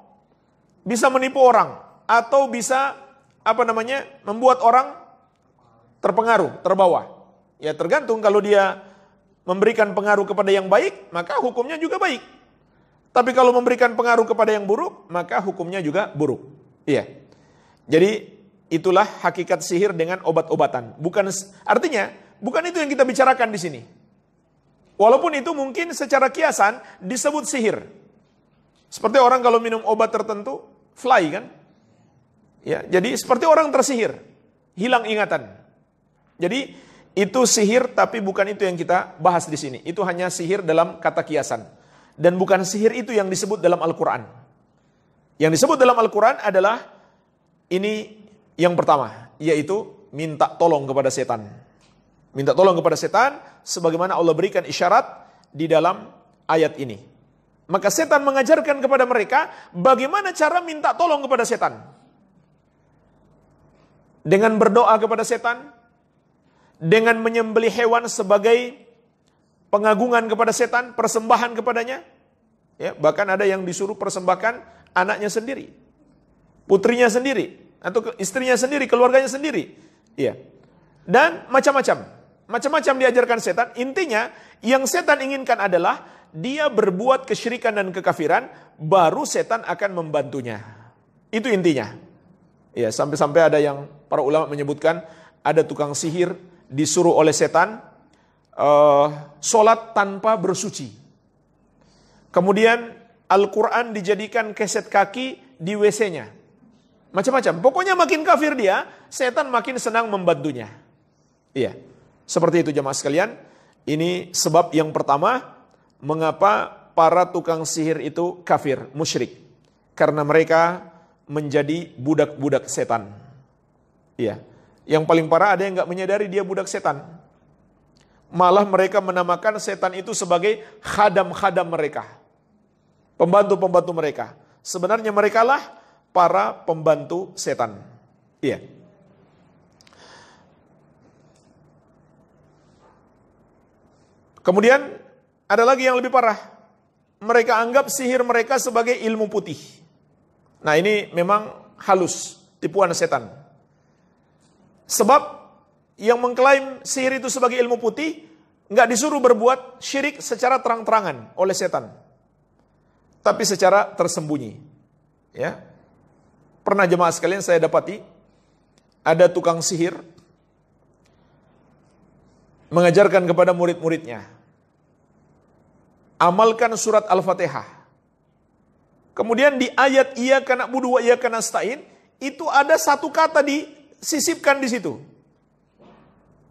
Speaker 1: bisa menipu orang atau bisa apa namanya? membuat orang terpengaruh, terbawa. Ya tergantung kalau dia memberikan pengaruh kepada yang baik, maka hukumnya juga baik. Tapi kalau memberikan pengaruh kepada yang buruk, maka hukumnya juga buruk. Iya. Jadi itulah hakikat sihir dengan obat-obatan. Bukan artinya bukan itu yang kita bicarakan di sini. Walaupun itu mungkin secara kiasan disebut sihir. Seperti orang kalau minum obat tertentu, fly kan? Ya, jadi seperti orang tersihir, hilang ingatan. Jadi itu sihir tapi bukan itu yang kita bahas di sini. Itu hanya sihir dalam kata kiasan dan bukan sihir itu yang disebut dalam Al-Quran. Yang disebut dalam Al-Quran adalah ini yang pertama, yaitu minta tolong kepada setan. Minta tolong kepada setan sebagaimana Allah berikan isyarat di dalam ayat ini. Maka setan mengajarkan kepada mereka bagaimana cara minta tolong kepada setan. Dengan berdoa kepada setan, dengan menyembelih hewan sebagai pengagungan kepada setan, persembahan kepadanya. Ya, bahkan ada yang disuruh persembahkan anaknya sendiri, putrinya sendiri, atau istrinya sendiri, keluarganya sendiri. Ya. Dan macam-macam. Macam-macam diajarkan setan. Intinya, yang setan inginkan adalah dia berbuat kesyirikan dan kekafiran, baru setan akan membantunya. Itu intinya. Ya, sampai-sampai ada yang para ulama menyebutkan ada tukang sihir disuruh oleh setan uh, eh, solat tanpa bersuci. Kemudian Al-Quran dijadikan keset kaki di WC-nya. Macam-macam. Pokoknya makin kafir dia, setan makin senang membantunya. Iya. Seperti itu jemaah sekalian. Ini sebab yang pertama, mengapa para tukang sihir itu kafir, musyrik. Karena mereka menjadi budak-budak setan. Iya. Yang paling parah ada yang nggak menyadari dia budak setan. Malah mereka menamakan setan itu sebagai khadam-khadam mereka. Pembantu-pembantu mereka. Sebenarnya mereka lah para pembantu setan. Iya. Kemudian ada lagi yang lebih parah. Mereka anggap sihir mereka sebagai ilmu putih. Nah ini memang halus, tipuan setan. Sebab yang mengklaim sihir itu sebagai ilmu putih, nggak disuruh berbuat syirik secara terang-terangan oleh setan. Tapi secara tersembunyi. Ya. Pernah jemaah sekalian saya dapati, ada tukang sihir mengajarkan kepada murid-muridnya, amalkan surat Al-Fatihah. Kemudian di ayat iya kena budu wa iya kena stain, itu ada satu kata disisipkan di situ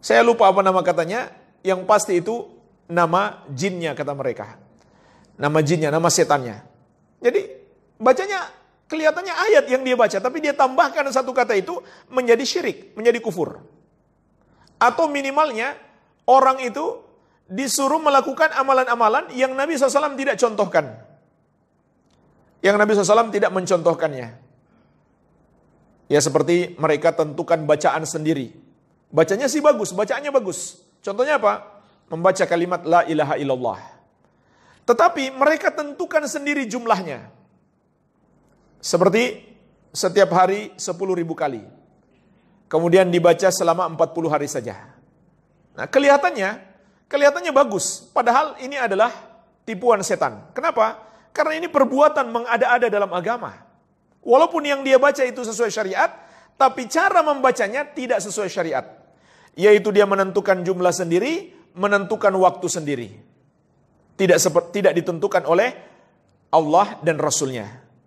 Speaker 1: saya lupa apa nama katanya, yang pasti itu nama jinnya kata mereka. Nama jinnya, nama setannya. Jadi bacanya kelihatannya ayat yang dia baca, tapi dia tambahkan satu kata itu menjadi syirik, menjadi kufur. Atau minimalnya orang itu disuruh melakukan amalan-amalan yang Nabi SAW tidak contohkan. Yang Nabi SAW tidak mencontohkannya. Ya seperti mereka tentukan bacaan sendiri. Bacanya sih bagus, bacaannya bagus. Contohnya apa? Membaca kalimat la ilaha illallah. Tetapi mereka tentukan sendiri jumlahnya. Seperti setiap hari 10 ribu kali. Kemudian dibaca selama 40 hari saja. Nah kelihatannya, kelihatannya bagus. Padahal ini adalah tipuan setan. Kenapa? Karena ini perbuatan mengada-ada dalam agama. Walaupun yang dia baca itu sesuai syariat, tapi cara membacanya tidak sesuai syariat yaitu dia menentukan jumlah sendiri, menentukan waktu sendiri. Tidak seperti tidak ditentukan oleh Allah dan Rasulnya.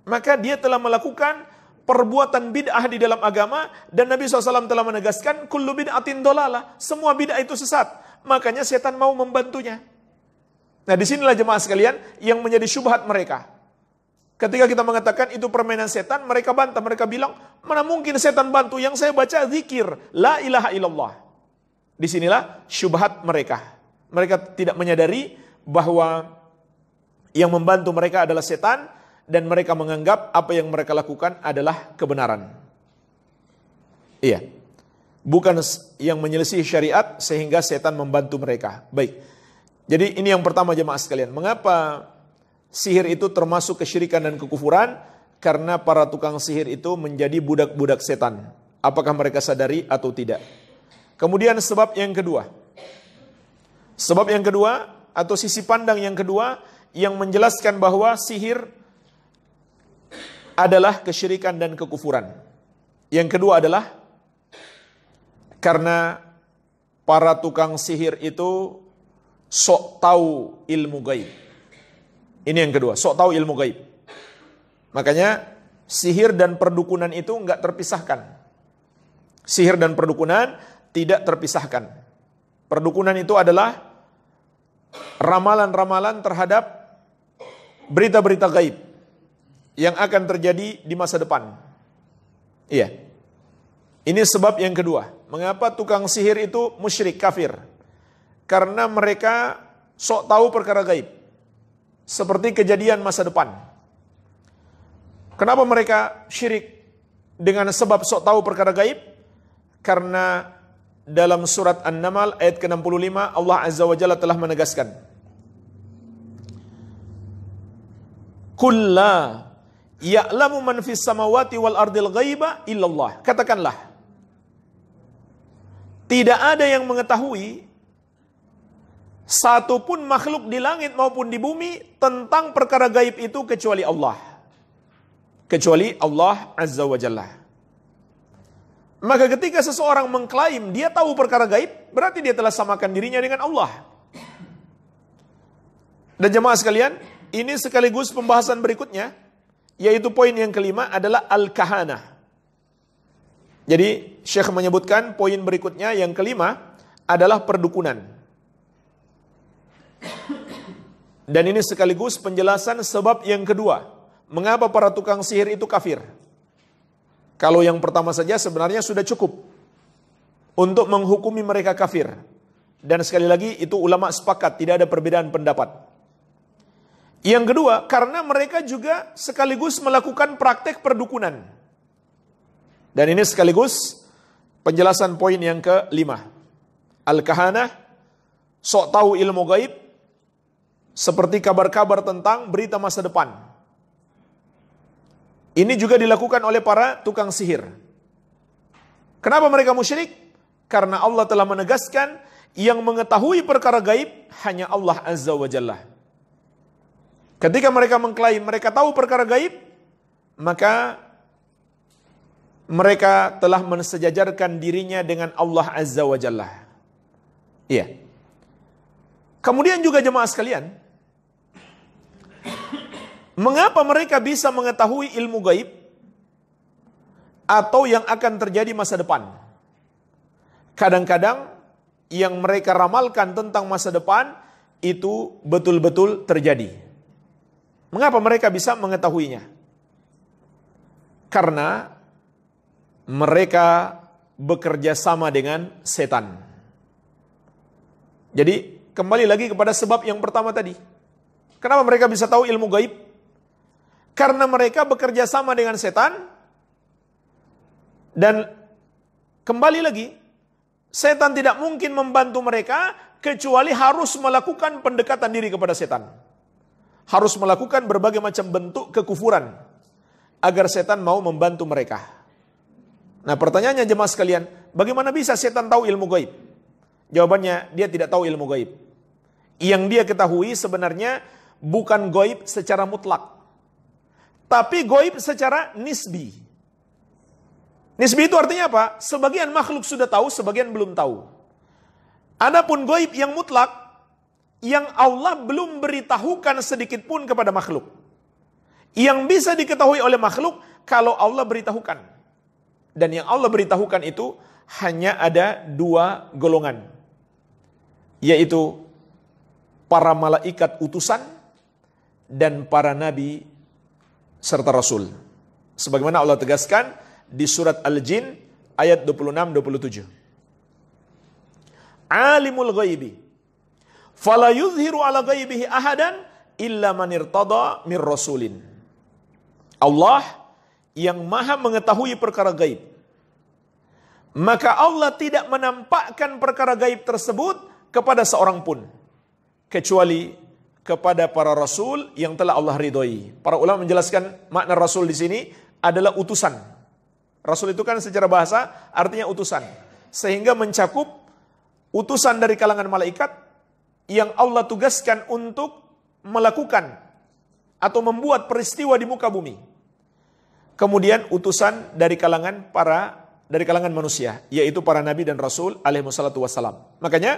Speaker 1: Maka dia telah melakukan perbuatan bid'ah di dalam agama dan Nabi SAW telah menegaskan kullu bid'atin dolalah. Semua bid'ah itu sesat. Makanya setan mau membantunya. Nah disinilah jemaah sekalian yang menjadi syubhat mereka. Ketika kita mengatakan itu permainan setan, mereka bantah, mereka bilang, mana mungkin setan bantu yang saya baca zikir, la ilaha illallah disinilah syubhat mereka. Mereka tidak menyadari bahwa yang membantu mereka adalah setan dan mereka menganggap apa yang mereka lakukan adalah kebenaran. Iya. Bukan yang menyelisih syariat sehingga setan membantu mereka. Baik. Jadi ini yang pertama jemaah sekalian. Mengapa sihir itu termasuk kesyirikan dan kekufuran? Karena para tukang sihir itu menjadi budak-budak setan. Apakah mereka sadari atau tidak? Kemudian sebab yang kedua. Sebab yang kedua atau sisi pandang yang kedua yang menjelaskan bahwa sihir adalah kesyirikan dan kekufuran. Yang kedua adalah karena para tukang sihir itu sok tahu ilmu gaib. Ini yang kedua, sok tahu ilmu gaib. Makanya sihir dan perdukunan itu nggak terpisahkan. Sihir dan perdukunan tidak terpisahkan. Perdukunan itu adalah ramalan-ramalan terhadap berita-berita gaib yang akan terjadi di masa depan. Iya. Ini sebab yang kedua. Mengapa tukang sihir itu musyrik kafir? Karena mereka sok tahu perkara gaib. Seperti kejadian masa depan. Kenapa mereka syirik dengan sebab sok tahu perkara gaib? Karena dalam surat An-Naml ayat ke-65 Allah Azza wa Jalla telah menegaskan Kulla ya'lamu man fis samawati wal ardil ghaiba illallah katakanlah tidak ada yang mengetahui satu pun makhluk di langit maupun di bumi tentang perkara gaib itu kecuali Allah kecuali Allah Azza wa Jalla maka ketika seseorang mengklaim dia tahu perkara gaib, berarti dia telah samakan dirinya dengan Allah. Dan jemaah sekalian, ini sekaligus pembahasan berikutnya, yaitu poin yang kelima adalah al-kahana. Jadi Syekh menyebutkan poin berikutnya yang kelima adalah perdukunan. Dan ini sekaligus penjelasan sebab yang kedua, mengapa para tukang sihir itu kafir. Kalau yang pertama saja sebenarnya sudah cukup untuk menghukumi mereka kafir. Dan sekali lagi itu ulama sepakat, tidak ada perbedaan pendapat. Yang kedua, karena mereka juga sekaligus melakukan praktek perdukunan. Dan ini sekaligus penjelasan poin yang kelima. Al-Kahanah, sok tahu ilmu gaib, seperti kabar-kabar tentang berita masa depan. Ini juga dilakukan oleh para tukang sihir. Kenapa mereka musyrik? Karena Allah telah menegaskan yang mengetahui perkara gaib hanya Allah Azza wa Jalla. Ketika mereka mengklaim mereka tahu perkara gaib, maka mereka telah mensejajarkan dirinya dengan Allah Azza wa Jalla. Iya. Kemudian juga jemaah sekalian, Mengapa mereka bisa mengetahui ilmu gaib atau yang akan terjadi masa depan? Kadang-kadang yang mereka ramalkan tentang masa depan itu betul-betul terjadi. Mengapa mereka bisa mengetahuinya? Karena mereka bekerja sama dengan setan. Jadi, kembali lagi kepada sebab yang pertama tadi. Kenapa mereka bisa tahu ilmu gaib? Karena mereka bekerja sama dengan setan. Dan kembali lagi, setan tidak mungkin membantu mereka kecuali harus melakukan pendekatan diri kepada setan. Harus melakukan berbagai macam bentuk kekufuran agar setan mau membantu mereka. Nah, pertanyaannya jemaah sekalian, bagaimana bisa setan tahu ilmu gaib? Jawabannya, dia tidak tahu ilmu gaib. Yang dia ketahui sebenarnya bukan gaib secara mutlak. Tapi goib secara nisbi. Nisbi itu artinya apa? Sebagian makhluk sudah tahu, sebagian belum tahu. Adapun goib yang mutlak, yang Allah belum beritahukan sedikit pun kepada makhluk. Yang bisa diketahui oleh makhluk kalau Allah beritahukan. Dan yang Allah beritahukan itu hanya ada dua golongan. Yaitu para malaikat utusan dan para nabi serta Rasul. Sebagaimana Allah tegaskan di surat Al-Jin ayat 26-27. Alimul ghaibi. Fala yudhiru ala ghaibihi ahadan illa manirtada irtada min rasulin. Allah yang maha mengetahui perkara gaib. Maka Allah tidak menampakkan perkara gaib tersebut kepada seorang pun. Kecuali kepada para rasul yang telah Allah ridhoi. Para ulama menjelaskan makna rasul di sini adalah utusan. Rasul itu kan secara bahasa artinya utusan. Sehingga mencakup utusan dari kalangan malaikat yang Allah tugaskan untuk melakukan atau membuat peristiwa di muka bumi. Kemudian utusan dari kalangan para dari kalangan manusia, yaitu para nabi dan rasul alaihi wassalam. Makanya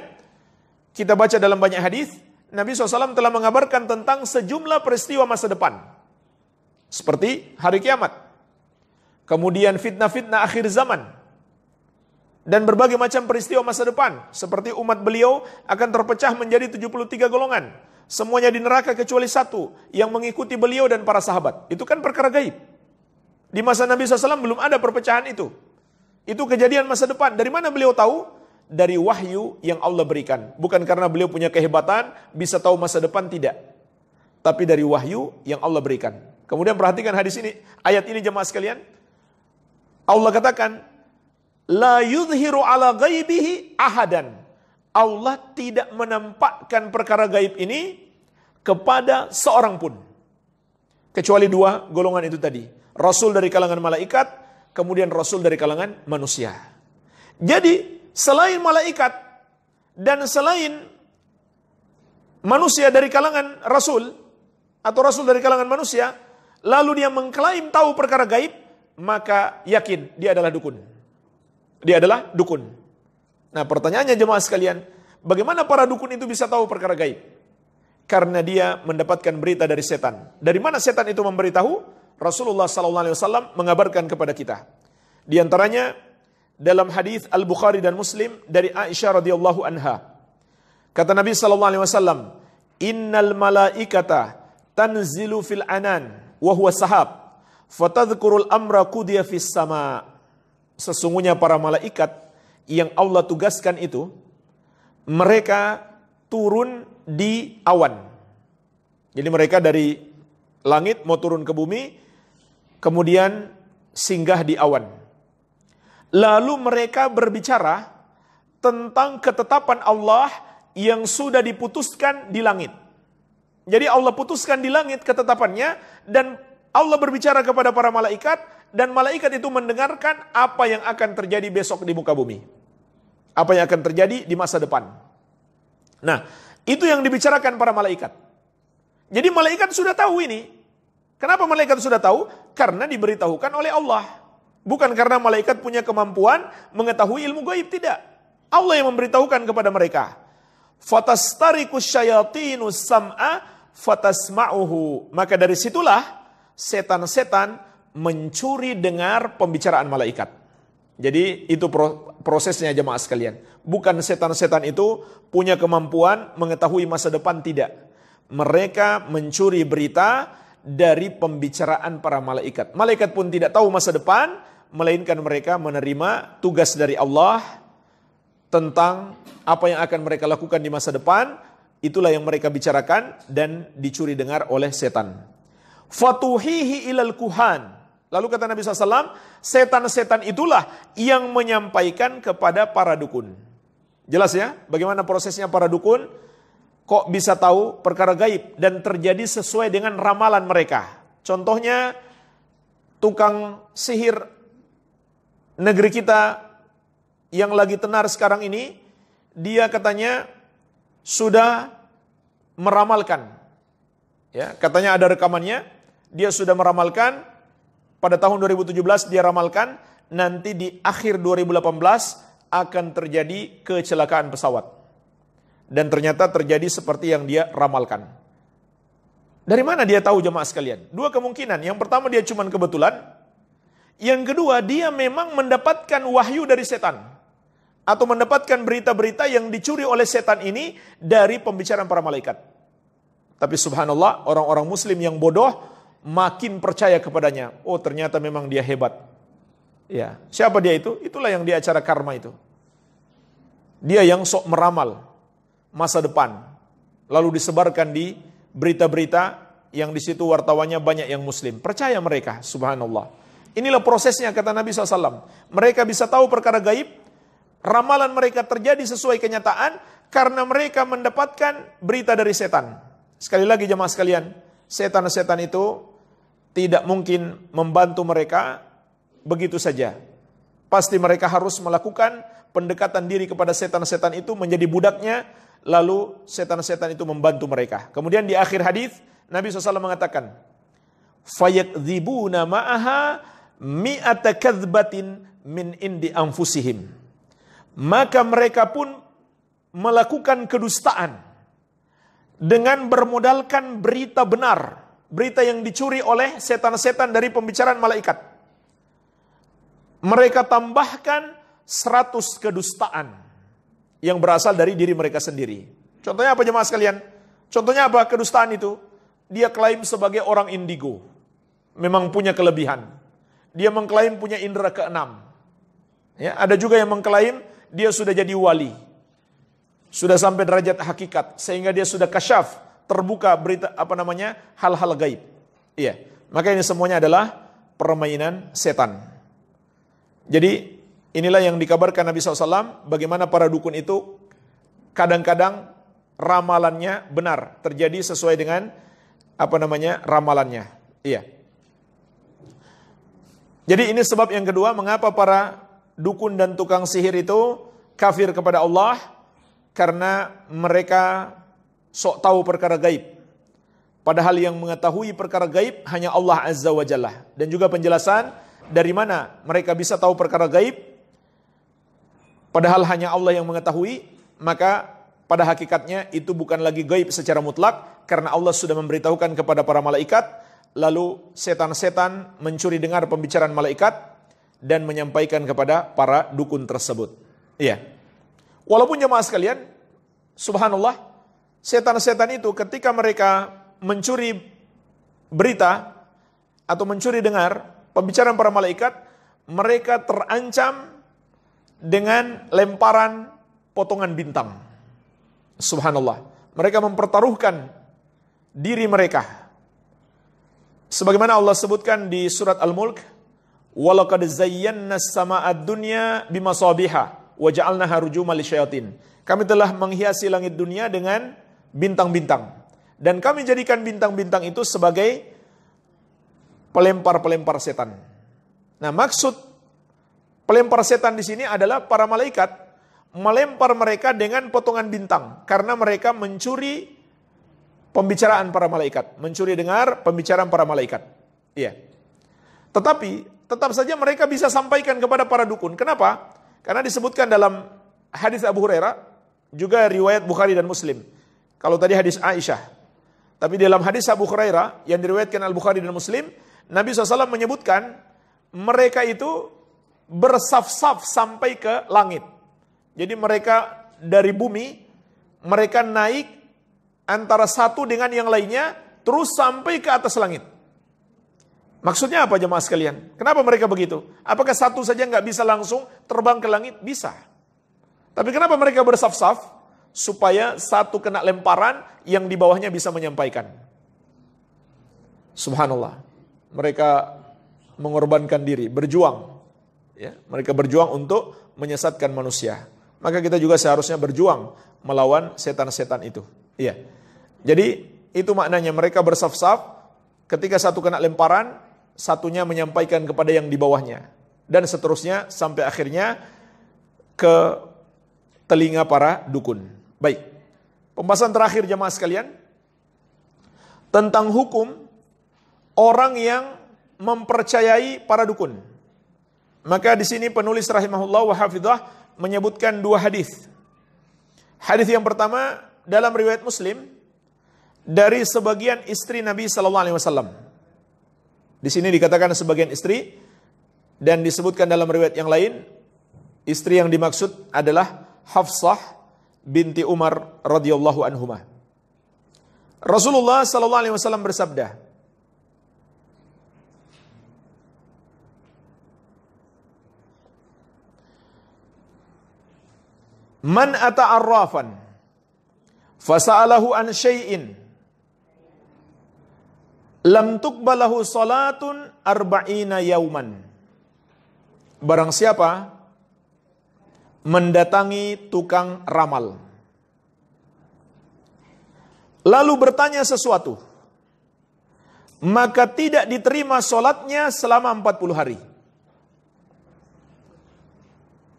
Speaker 1: kita baca dalam banyak hadis Nabi SAW telah mengabarkan tentang sejumlah peristiwa masa depan. Seperti hari kiamat. Kemudian fitnah-fitnah akhir zaman. Dan berbagai macam peristiwa masa depan. Seperti umat beliau akan terpecah menjadi 73 golongan. Semuanya di neraka kecuali satu yang mengikuti beliau dan para sahabat. Itu kan perkara gaib. Di masa Nabi SAW belum ada perpecahan itu. Itu kejadian masa depan. Dari mana beliau tahu? dari wahyu yang Allah berikan. Bukan karena beliau punya kehebatan, bisa tahu masa depan, tidak. Tapi dari wahyu yang Allah berikan. Kemudian perhatikan hadis ini, ayat ini jemaah sekalian. Allah katakan, La yudhiru ala gaibihi ahadan. Allah tidak menampakkan perkara gaib ini kepada seorang pun. Kecuali dua golongan itu tadi. Rasul dari kalangan malaikat, kemudian Rasul dari kalangan manusia. Jadi selain malaikat dan selain manusia dari kalangan rasul atau rasul dari kalangan manusia, lalu dia mengklaim tahu perkara gaib, maka yakin dia adalah dukun. Dia adalah dukun. Nah, pertanyaannya jemaah sekalian, bagaimana para dukun itu bisa tahu perkara gaib? Karena dia mendapatkan berita dari setan. Dari mana setan itu memberitahu? Rasulullah SAW mengabarkan kepada kita. Di antaranya dalam hadis Al Bukhari dan Muslim dari Aisyah radhiyallahu anha. Kata Nabi sallallahu alaihi wasallam, "Innal malaikata tanzilu fil anan wa huwa sahab, fatadhkurul amra qudiya fis sama." Sesungguhnya para malaikat yang Allah tugaskan itu mereka turun di awan. Jadi mereka dari langit mau turun ke bumi, kemudian singgah di awan. Lalu mereka berbicara tentang ketetapan Allah yang sudah diputuskan di langit. Jadi Allah putuskan di langit ketetapannya dan Allah berbicara kepada para malaikat dan malaikat itu mendengarkan apa yang akan terjadi besok di muka bumi. Apa yang akan terjadi di masa depan. Nah, itu yang dibicarakan para malaikat. Jadi malaikat sudah tahu ini. Kenapa malaikat sudah tahu? Karena diberitahukan oleh Allah. Bukan karena malaikat punya kemampuan mengetahui ilmu gaib, tidak. Allah yang memberitahukan kepada mereka. Fatastariku syayatinu sam'a fatasma'uhu. Maka dari situlah setan-setan mencuri dengar pembicaraan malaikat. Jadi itu prosesnya jemaah sekalian. Bukan setan-setan itu punya kemampuan mengetahui masa depan, tidak. Mereka mencuri berita dari pembicaraan para malaikat. Malaikat pun tidak tahu masa depan, melainkan mereka menerima tugas dari Allah tentang apa yang akan mereka lakukan di masa depan, itulah yang mereka bicarakan dan dicuri dengar oleh setan. Fatuhihi ilal kuhan. Lalu kata Nabi SAW, setan-setan itulah yang menyampaikan kepada para dukun. Jelas ya, bagaimana prosesnya para dukun? Kok bisa tahu perkara gaib dan terjadi sesuai dengan ramalan mereka? Contohnya, tukang sihir negeri kita yang lagi tenar sekarang ini, dia katanya sudah meramalkan. Ya, katanya ada rekamannya, dia sudah meramalkan pada tahun 2017 dia ramalkan nanti di akhir 2018 akan terjadi kecelakaan pesawat. Dan ternyata terjadi seperti yang dia ramalkan. Dari mana dia tahu jemaah sekalian? Dua kemungkinan. Yang pertama dia cuma kebetulan, yang kedua, dia memang mendapatkan wahyu dari setan atau mendapatkan berita-berita yang dicuri oleh setan ini dari pembicaraan para malaikat. Tapi subhanallah, orang-orang muslim yang bodoh makin percaya kepadanya. Oh, ternyata memang dia hebat. Ya, siapa dia itu? Itulah yang di acara karma itu. Dia yang sok meramal masa depan. Lalu disebarkan di berita-berita yang di situ wartawannya banyak yang muslim. Percaya mereka, subhanallah. Inilah prosesnya kata Nabi SAW. Mereka bisa tahu perkara gaib, ramalan mereka terjadi sesuai kenyataan karena mereka mendapatkan berita dari setan. Sekali lagi jemaah sekalian, setan-setan itu tidak mungkin membantu mereka begitu saja. Pasti mereka harus melakukan pendekatan diri kepada setan-setan itu menjadi budaknya, lalu setan-setan itu membantu mereka. Kemudian di akhir hadis Nabi SAW mengatakan, فَيَكْذِبُونَ مَعَهَا mi'ata kadzbatin min indi anfusihim. Maka mereka pun melakukan kedustaan dengan bermodalkan berita benar, berita yang dicuri oleh setan-setan dari pembicaraan malaikat. Mereka tambahkan seratus kedustaan yang berasal dari diri mereka sendiri. Contohnya apa jemaah sekalian? Contohnya apa kedustaan itu? Dia klaim sebagai orang indigo. Memang punya kelebihan dia mengklaim punya indera keenam. Ya, ada juga yang mengklaim dia sudah jadi wali. Sudah sampai derajat hakikat sehingga dia sudah kasyaf, terbuka berita apa namanya? hal-hal gaib. Iya. Maka ini semuanya adalah permainan setan. Jadi inilah yang dikabarkan Nabi SAW bagaimana para dukun itu kadang-kadang ramalannya benar terjadi sesuai dengan apa namanya ramalannya. Iya. Jadi ini sebab yang kedua mengapa para dukun dan tukang sihir itu kafir kepada Allah karena mereka sok tahu perkara gaib. Padahal yang mengetahui perkara gaib hanya Allah Azza wa Jalla. Dan juga penjelasan dari mana mereka bisa tahu perkara gaib padahal hanya Allah yang mengetahui, maka pada hakikatnya itu bukan lagi gaib secara mutlak karena Allah sudah memberitahukan kepada para malaikat lalu setan-setan mencuri dengar pembicaraan malaikat dan menyampaikan kepada para dukun tersebut. Iya. Walaupun jemaah sekalian, subhanallah, setan-setan itu ketika mereka mencuri berita atau mencuri dengar pembicaraan para malaikat, mereka terancam dengan lemparan potongan bintang. Subhanallah. Mereka mempertaruhkan diri mereka Sebagaimana Allah sebutkan di surat Al-Mulk, "Walaqad zayyanna as ad dunya bimasabiha wa ja'alnaha rujuman lisyayatin." Kami telah menghiasi langit dunia dengan bintang-bintang. Dan kami jadikan bintang-bintang itu sebagai pelempar-pelempar setan. Nah, maksud pelempar setan di sini adalah para malaikat melempar mereka dengan potongan bintang karena mereka mencuri pembicaraan para malaikat, mencuri dengar pembicaraan para malaikat. Iya. Tetapi tetap saja mereka bisa sampaikan kepada para dukun. Kenapa? Karena disebutkan dalam hadis Abu Hurairah juga riwayat Bukhari dan Muslim. Kalau tadi hadis Aisyah, tapi dalam hadis Abu Hurairah yang diriwayatkan Al Bukhari dan Muslim, Nabi SAW menyebutkan mereka itu bersaf-saf sampai ke langit. Jadi mereka dari bumi, mereka naik antara satu dengan yang lainnya terus sampai ke atas langit. Maksudnya apa jemaah sekalian? Kenapa mereka begitu? Apakah satu saja nggak bisa langsung terbang ke langit? Bisa. Tapi kenapa mereka bersaf-saf? Supaya satu kena lemparan yang di bawahnya bisa menyampaikan. Subhanallah. Mereka mengorbankan diri, berjuang. Ya, mereka berjuang untuk menyesatkan manusia. Maka kita juga seharusnya berjuang melawan setan-setan itu. Iya. Jadi itu maknanya mereka bersaf-saf ketika satu kena lemparan, satunya menyampaikan kepada yang di bawahnya dan seterusnya sampai akhirnya ke telinga para dukun. Baik. Pembahasan terakhir jemaah sekalian tentang hukum orang yang mempercayai para dukun. Maka di sini penulis rahimahullah wa hafidhah menyebutkan dua hadis. Hadis yang pertama dalam riwayat Muslim dari sebagian istri Nabi Shallallahu Alaihi Wasallam. Di sini dikatakan sebagian istri dan disebutkan dalam riwayat yang lain istri yang dimaksud adalah Hafsah binti Umar radhiyallahu anhumah. Rasulullah Shallallahu Alaihi Wasallam bersabda, Man ata arrafan fasa'alahu an syai'in lam tukbalahu salatun arba'ina yauman. Barang siapa mendatangi tukang ramal. Lalu bertanya sesuatu. Maka tidak diterima solatnya selama 40 hari.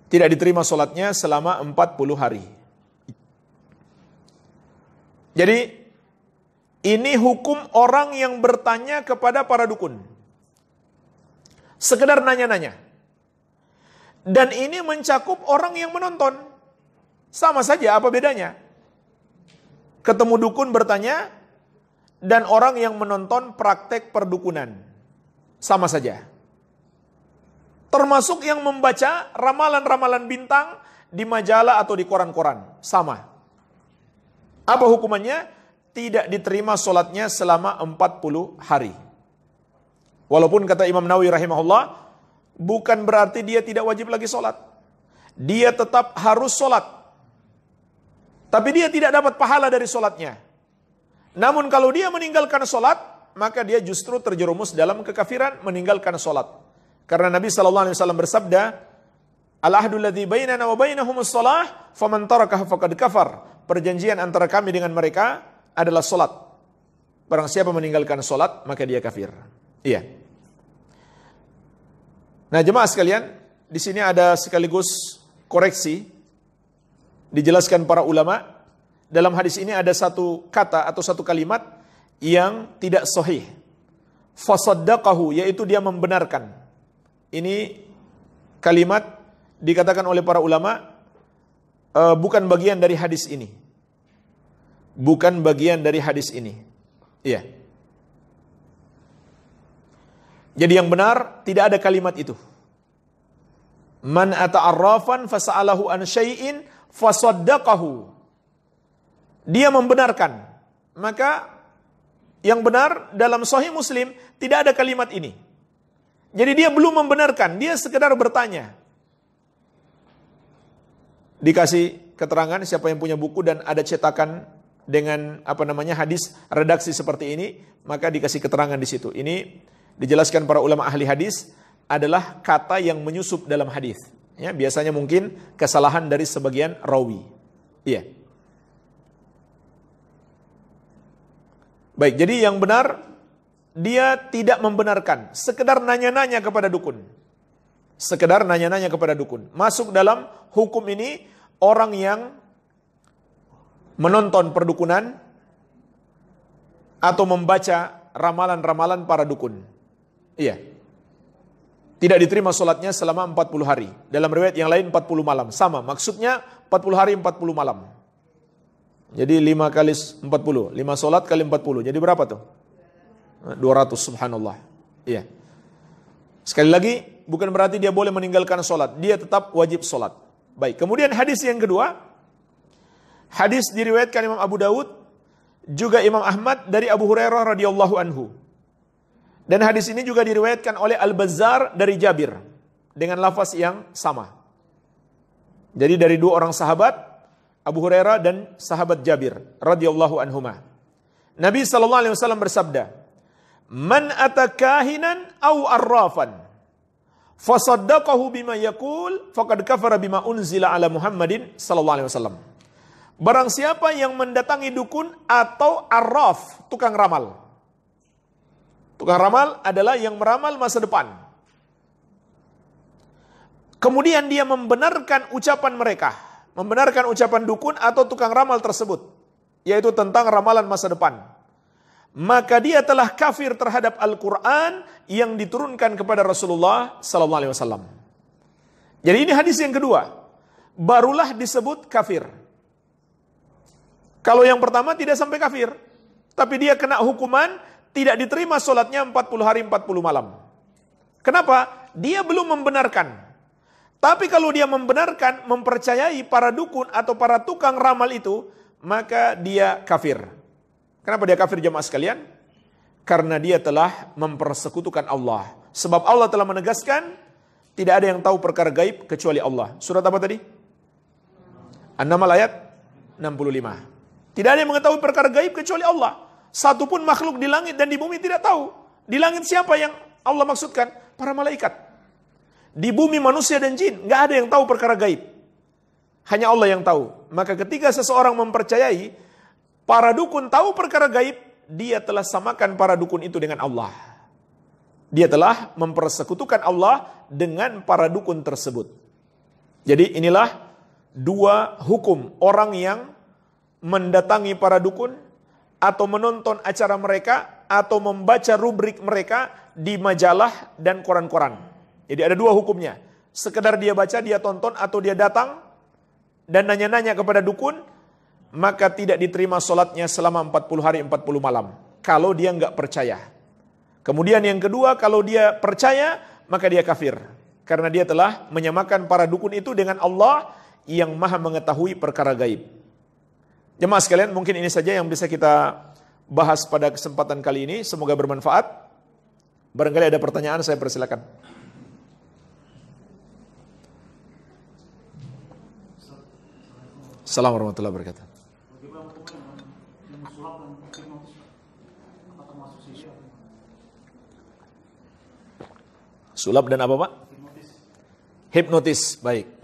Speaker 1: Tidak diterima solatnya selama 40 hari. Jadi ini hukum orang yang bertanya kepada para dukun. Sekedar nanya-nanya. Dan ini mencakup orang yang menonton. Sama saja, apa bedanya? Ketemu dukun bertanya, dan orang yang menonton praktek perdukunan. Sama saja. Termasuk yang membaca ramalan-ramalan bintang di majalah atau di koran-koran. Sama. Apa hukumannya? tidak diterima solatnya selama 40 hari. Walaupun kata Imam Nawawi rahimahullah, bukan berarti dia tidak wajib lagi solat. Dia tetap harus solat. Tapi dia tidak dapat pahala dari solatnya. Namun kalau dia meninggalkan solat, maka dia justru terjerumus dalam kekafiran meninggalkan solat. Karena Nabi Shallallahu Alaihi Wasallam bersabda, Al-ahdul bainana wa bainahumus salah, faman tarakah faqad kafar. Perjanjian antara kami dengan mereka adalah solat. Barang siapa meninggalkan solat, maka dia kafir. Iya. Nah jemaah sekalian, di sini ada sekaligus koreksi. Dijelaskan para ulama, dalam hadis ini ada satu kata atau satu kalimat yang tidak sahih. Fasaddaqahu, yaitu dia membenarkan. Ini kalimat dikatakan oleh para ulama, eh, bukan bagian dari hadis ini bukan bagian dari hadis ini. Iya. Jadi yang benar tidak ada kalimat itu. Man ata'arrafan fasa'alahu an syai'in fasaddaqahu. Dia membenarkan. Maka yang benar dalam sahih Muslim tidak ada kalimat ini. Jadi dia belum membenarkan, dia sekedar bertanya. Dikasih keterangan siapa yang punya buku dan ada cetakan dengan apa namanya hadis redaksi seperti ini, maka dikasih keterangan di situ. Ini dijelaskan para ulama ahli hadis adalah kata yang menyusup dalam hadis. Ya, biasanya mungkin kesalahan dari sebagian rawi. Iya. Baik, jadi yang benar dia tidak membenarkan, sekedar nanya-nanya kepada dukun. Sekedar nanya-nanya kepada dukun. Masuk dalam hukum ini orang yang menonton perdukunan atau membaca ramalan-ramalan para dukun. Iya. Tidak diterima sholatnya selama 40 hari. Dalam riwayat yang lain 40 malam. Sama, maksudnya 40 hari 40 malam. Jadi 5 kali 40. 5 sholat kali 40. Jadi berapa tuh? 200 subhanallah. Iya. Sekali lagi, bukan berarti dia boleh meninggalkan sholat. Dia tetap wajib sholat. Baik, kemudian hadis yang kedua, Hadis diriwayatkan Imam Abu Dawud juga Imam Ahmad dari Abu Hurairah radhiyallahu anhu. Dan hadis ini juga diriwayatkan oleh Al-Bazzar dari Jabir dengan lafaz yang sama. Jadi dari dua orang sahabat Abu Hurairah dan sahabat Jabir radhiyallahu anhuma. Nabi sallallahu alaihi wasallam bersabda, "Man atakahinan au arrafan fasaddaqahu bima yakul, faqad kafara bima unzila ala Muhammadin sallallahu alaihi wasallam." Barang siapa yang mendatangi dukun atau arraf, tukang ramal. Tukang ramal adalah yang meramal masa depan. Kemudian dia membenarkan ucapan mereka, membenarkan ucapan dukun atau tukang ramal tersebut, yaitu tentang ramalan masa depan. Maka dia telah kafir terhadap Al-Quran yang diturunkan kepada Rasulullah Sallallahu Alaihi Wasallam. Jadi ini hadis yang kedua, barulah disebut kafir. Kalau yang pertama tidak sampai kafir, tapi dia kena hukuman tidak diterima sholatnya 40 hari 40 malam. Kenapa? Dia belum membenarkan. Tapi kalau dia membenarkan, mempercayai para dukun atau para tukang ramal itu, maka dia kafir. Kenapa dia kafir jemaah sekalian? Karena dia telah mempersekutukan Allah. Sebab Allah telah menegaskan, tidak ada yang tahu perkara gaib kecuali Allah. Surat apa tadi? an namal ayat 65. Tidak ada yang mengetahui perkara gaib kecuali Allah. Satupun makhluk di langit dan di bumi tidak tahu. Di langit siapa yang Allah maksudkan? Para malaikat. Di bumi manusia dan jin, nggak ada yang tahu perkara gaib. Hanya Allah yang tahu. Maka ketika seseorang mempercayai para dukun tahu perkara gaib, dia telah samakan para dukun itu dengan Allah. Dia telah mempersekutukan Allah dengan para dukun tersebut. Jadi inilah dua hukum orang yang mendatangi para dukun, atau menonton acara mereka, atau membaca rubrik mereka di majalah dan koran-koran. Jadi ada dua hukumnya. Sekedar dia baca, dia tonton, atau dia datang dan nanya-nanya kepada dukun, maka tidak diterima sholatnya selama 40 hari 40 malam. Kalau dia nggak percaya. Kemudian yang kedua, kalau dia percaya, maka dia kafir. Karena dia telah menyamakan para dukun itu dengan Allah yang maha mengetahui perkara gaib. Jemaah sekalian, mungkin ini saja yang bisa kita bahas pada kesempatan kali ini. Semoga bermanfaat. Barangkali ada pertanyaan, saya persilakan. Assalamualaikum warahmatullahi wabarakatuh. Sulap dan apa pak? Hipnotis. Hipnotis, baik.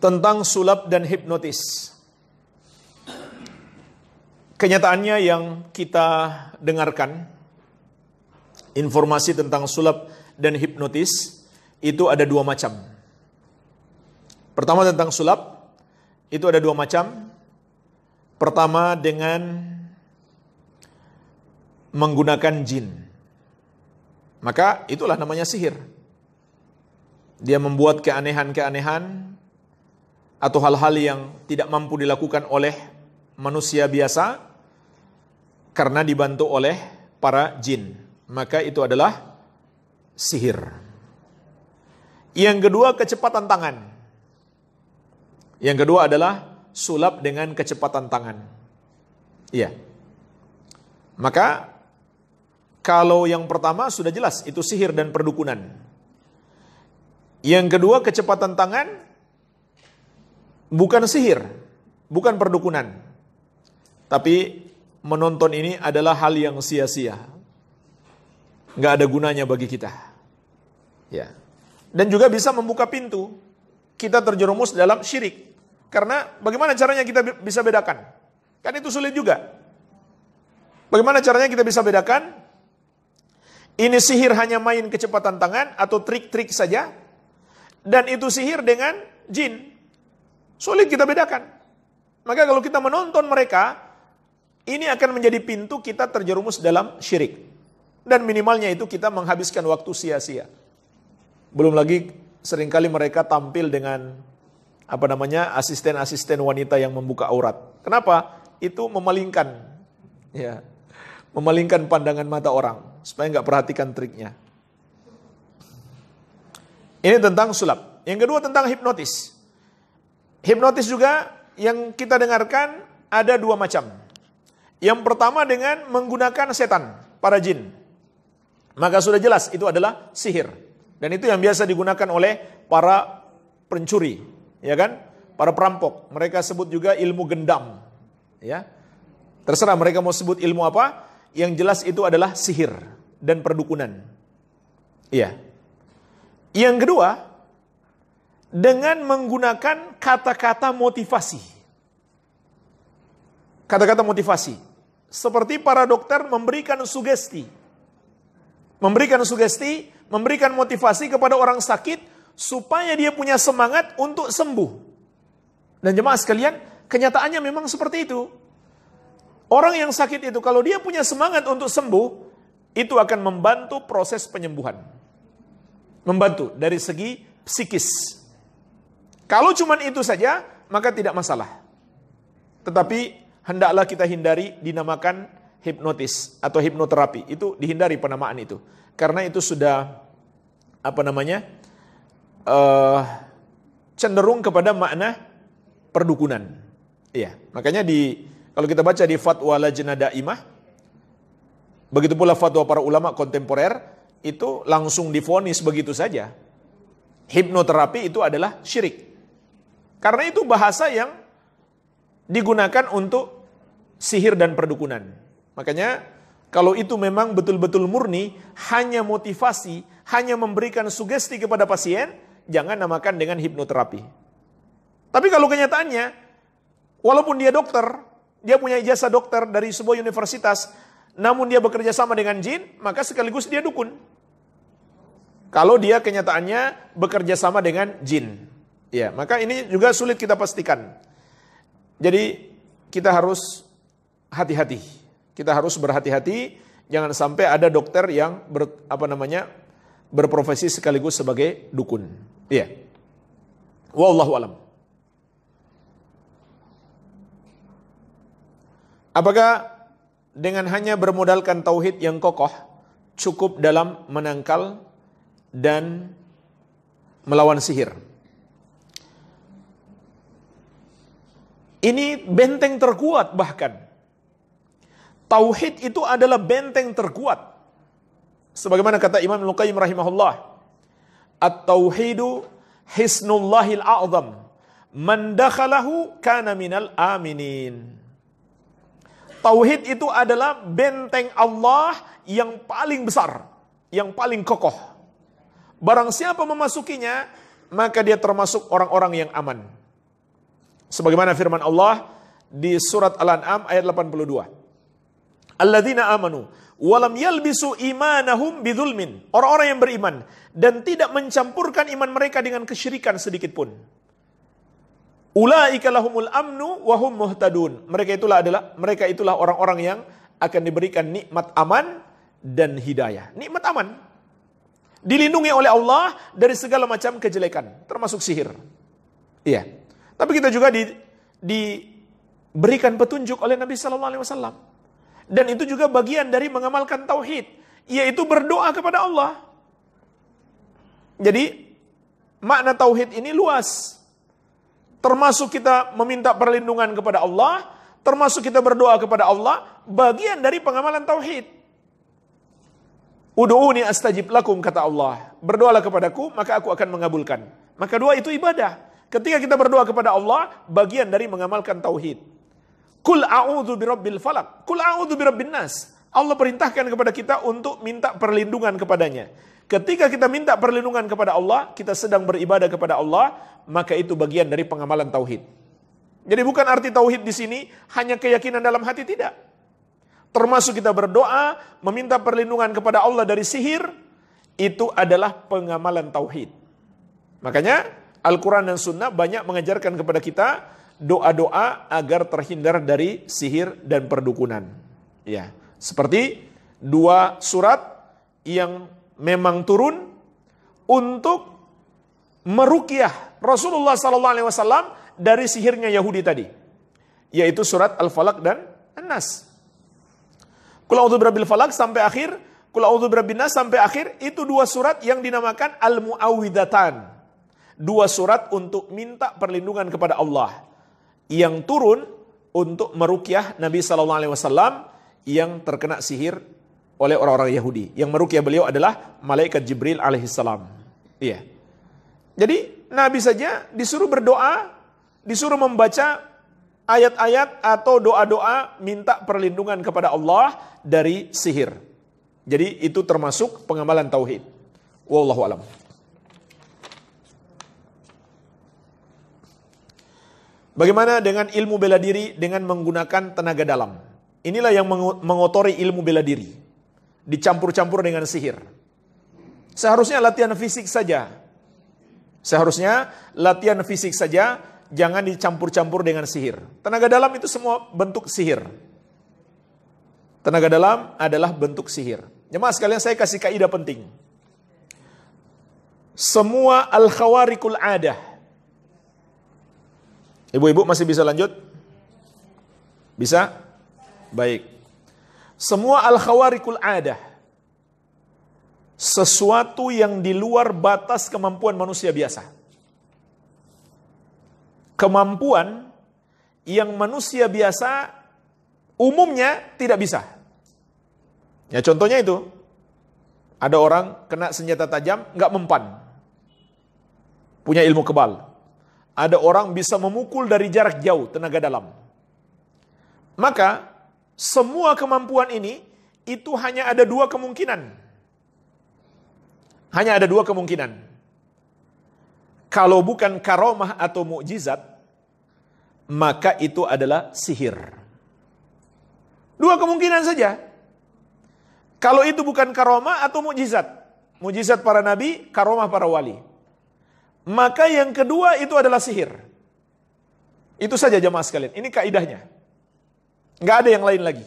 Speaker 1: tentang sulap dan hipnotis. Kenyataannya yang kita dengarkan, informasi tentang sulap dan hipnotis itu ada dua macam. Pertama tentang sulap, itu ada dua macam. Pertama dengan menggunakan jin. Maka itulah namanya sihir. Dia membuat keanehan-keanehan atau hal-hal yang tidak mampu dilakukan oleh manusia biasa karena dibantu oleh para jin. Maka itu adalah sihir. Yang kedua kecepatan tangan. Yang kedua adalah sulap dengan kecepatan tangan. Iya. Maka kalau yang pertama sudah jelas itu sihir dan perdukunan. Yang kedua kecepatan tangan bukan sihir, bukan perdukunan. Tapi menonton ini adalah hal yang sia-sia. Nggak ada gunanya bagi kita. Ya. Dan juga bisa membuka pintu. Kita terjerumus dalam syirik. Karena bagaimana caranya kita bisa bedakan? Kan itu sulit juga. Bagaimana caranya kita bisa bedakan? Ini sihir hanya main kecepatan tangan atau trik-trik saja. Dan itu sihir dengan jin. Sulit kita bedakan. Maka kalau kita menonton mereka, ini akan menjadi pintu kita terjerumus dalam syirik. Dan minimalnya itu kita menghabiskan waktu sia-sia. Belum lagi seringkali mereka tampil dengan apa namanya asisten-asisten wanita yang membuka aurat. Kenapa? Itu memalingkan, ya, memalingkan pandangan mata orang supaya nggak perhatikan triknya. Ini tentang sulap. Yang kedua tentang hipnotis. Hipnotis juga yang kita dengarkan ada dua macam. Yang pertama dengan menggunakan setan, para jin. Maka sudah jelas itu adalah sihir. Dan itu yang biasa digunakan oleh para pencuri, ya kan? Para perampok. Mereka sebut juga ilmu gendam, ya. Terserah mereka mau sebut ilmu apa, yang jelas itu adalah sihir dan perdukunan. Iya. Yang kedua, dengan menggunakan kata-kata motivasi. Kata-kata motivasi. Seperti para dokter memberikan sugesti. Memberikan sugesti, memberikan motivasi kepada orang sakit supaya dia punya semangat untuk sembuh. Dan jemaah sekalian, kenyataannya memang seperti itu. Orang yang sakit itu kalau dia punya semangat untuk sembuh, itu akan membantu proses penyembuhan. Membantu dari segi psikis, kalau cuma itu saja, maka tidak masalah. Tetapi hendaklah kita hindari dinamakan hipnotis atau hipnoterapi. Itu dihindari penamaan itu. Karena itu sudah apa namanya? Uh, cenderung kepada makna perdukunan. Iya, makanya di kalau kita baca di fatwa Lajnah Daimah begitu pula fatwa para ulama kontemporer itu langsung difonis begitu saja. Hipnoterapi itu adalah syirik. Karena itu bahasa yang digunakan untuk sihir dan perdukunan. Makanya kalau itu memang betul-betul murni, hanya motivasi, hanya memberikan sugesti kepada pasien, jangan namakan dengan hipnoterapi. Tapi kalau kenyataannya, walaupun dia dokter, dia punya ijazah dokter dari sebuah universitas, namun dia bekerja sama dengan jin, maka sekaligus dia dukun. Kalau dia kenyataannya bekerja sama dengan jin. Ya, maka ini juga sulit kita pastikan. Jadi kita harus hati-hati. Kita harus berhati-hati jangan sampai ada dokter yang ber, apa namanya? berprofesi sekaligus sebagai dukun. Iya. Wallahu alam. Apakah dengan hanya bermodalkan tauhid yang kokoh cukup dalam menangkal dan melawan sihir? Ini benteng terkuat bahkan. Tauhid itu adalah benteng terkuat. Sebagaimana kata Imam Luqayyim rahimahullah. At-tauhidu hisnullahil a'zam. Man dakhalahu kana minal aminin. Tauhid itu adalah benteng Allah yang paling besar, yang paling kokoh. Barang siapa memasukinya, maka dia termasuk orang-orang yang aman. Sebagaimana firman Allah di surat Al-An'am ayat 82. Alladzina amanu walam yalbisu imanahum bidulmin. Orang-orang yang beriman dan tidak mencampurkan iman mereka dengan kesyirikan sedikit pun. Ulaika lahumul amnu wahum muhtadun. Mereka itulah adalah mereka itulah orang-orang yang akan diberikan nikmat aman dan hidayah. Nikmat aman dilindungi oleh Allah dari segala macam kejelekan, termasuk sihir. Iya. Tapi kita juga di, diberikan petunjuk oleh Nabi Sallallahu Alaihi Wasallam. Dan itu juga bagian dari mengamalkan tauhid, yaitu berdoa kepada Allah. Jadi makna tauhid ini luas. Termasuk kita meminta perlindungan kepada Allah, termasuk kita berdoa kepada Allah, bagian dari pengamalan tauhid. Udu'uni astajib lakum, kata Allah. Berdoalah kepadaku, maka aku akan mengabulkan. Maka doa itu ibadah. Ketika kita berdoa kepada Allah, bagian dari mengamalkan tauhid. Kul a'udzu birabbil falak, kul a'udzu birabbin nas. Allah perintahkan kepada kita untuk minta perlindungan kepadanya. Ketika kita minta perlindungan kepada Allah, kita sedang beribadah kepada Allah, maka itu bagian dari pengamalan tauhid. Jadi bukan arti tauhid di sini hanya keyakinan dalam hati tidak. Termasuk kita berdoa, meminta perlindungan kepada Allah dari sihir, itu adalah pengamalan tauhid. Makanya Al-Quran dan Sunnah banyak mengajarkan kepada kita doa-doa agar terhindar dari sihir dan perdukunan. Ya, seperti dua surat yang memang turun untuk merukyah Rasulullah Sallallahu Alaihi Wasallam dari sihirnya Yahudi tadi, yaitu surat Al-Falak dan An-Nas. Kulau birabbil falak sampai akhir, kulau nas sampai akhir, itu dua surat yang dinamakan Al-Mu'awidatan dua surat untuk minta perlindungan kepada Allah yang turun untuk merukyah Nabi saw yang terkena sihir oleh orang-orang Yahudi. Yang merukyah beliau adalah malaikat Jibril alaihissalam. Iya. Jadi Nabi saja disuruh berdoa, disuruh membaca ayat-ayat atau doa-doa minta perlindungan kepada Allah dari sihir. Jadi itu termasuk pengamalan tauhid. Wallahu alam. Bagaimana dengan ilmu bela diri dengan menggunakan tenaga dalam? Inilah yang mengotori ilmu bela diri. Dicampur-campur dengan sihir. Seharusnya latihan fisik saja. Seharusnya latihan fisik saja, jangan dicampur-campur dengan sihir. Tenaga dalam itu semua bentuk sihir. Tenaga dalam adalah bentuk sihir. Jemaah sekalian saya kasih kaidah penting. Semua al-khawarikul adah Ibu-ibu masih bisa lanjut? Bisa? Baik. Semua al-khawarikul adah. Sesuatu yang di luar batas kemampuan manusia biasa. Kemampuan yang manusia biasa umumnya tidak bisa. Ya contohnya itu. Ada orang kena senjata tajam, nggak mempan. Punya ilmu kebal. Ada orang bisa memukul dari jarak jauh tenaga dalam. Maka semua kemampuan ini itu hanya ada dua kemungkinan. Hanya ada dua kemungkinan. Kalau bukan karomah atau mukjizat, maka itu adalah sihir. Dua kemungkinan saja. Kalau itu bukan karomah atau mukjizat. Mukjizat para nabi, karomah para wali. Maka yang kedua itu adalah sihir. Itu saja jemaah sekalian. Ini kaidahnya. Nggak ada yang lain lagi.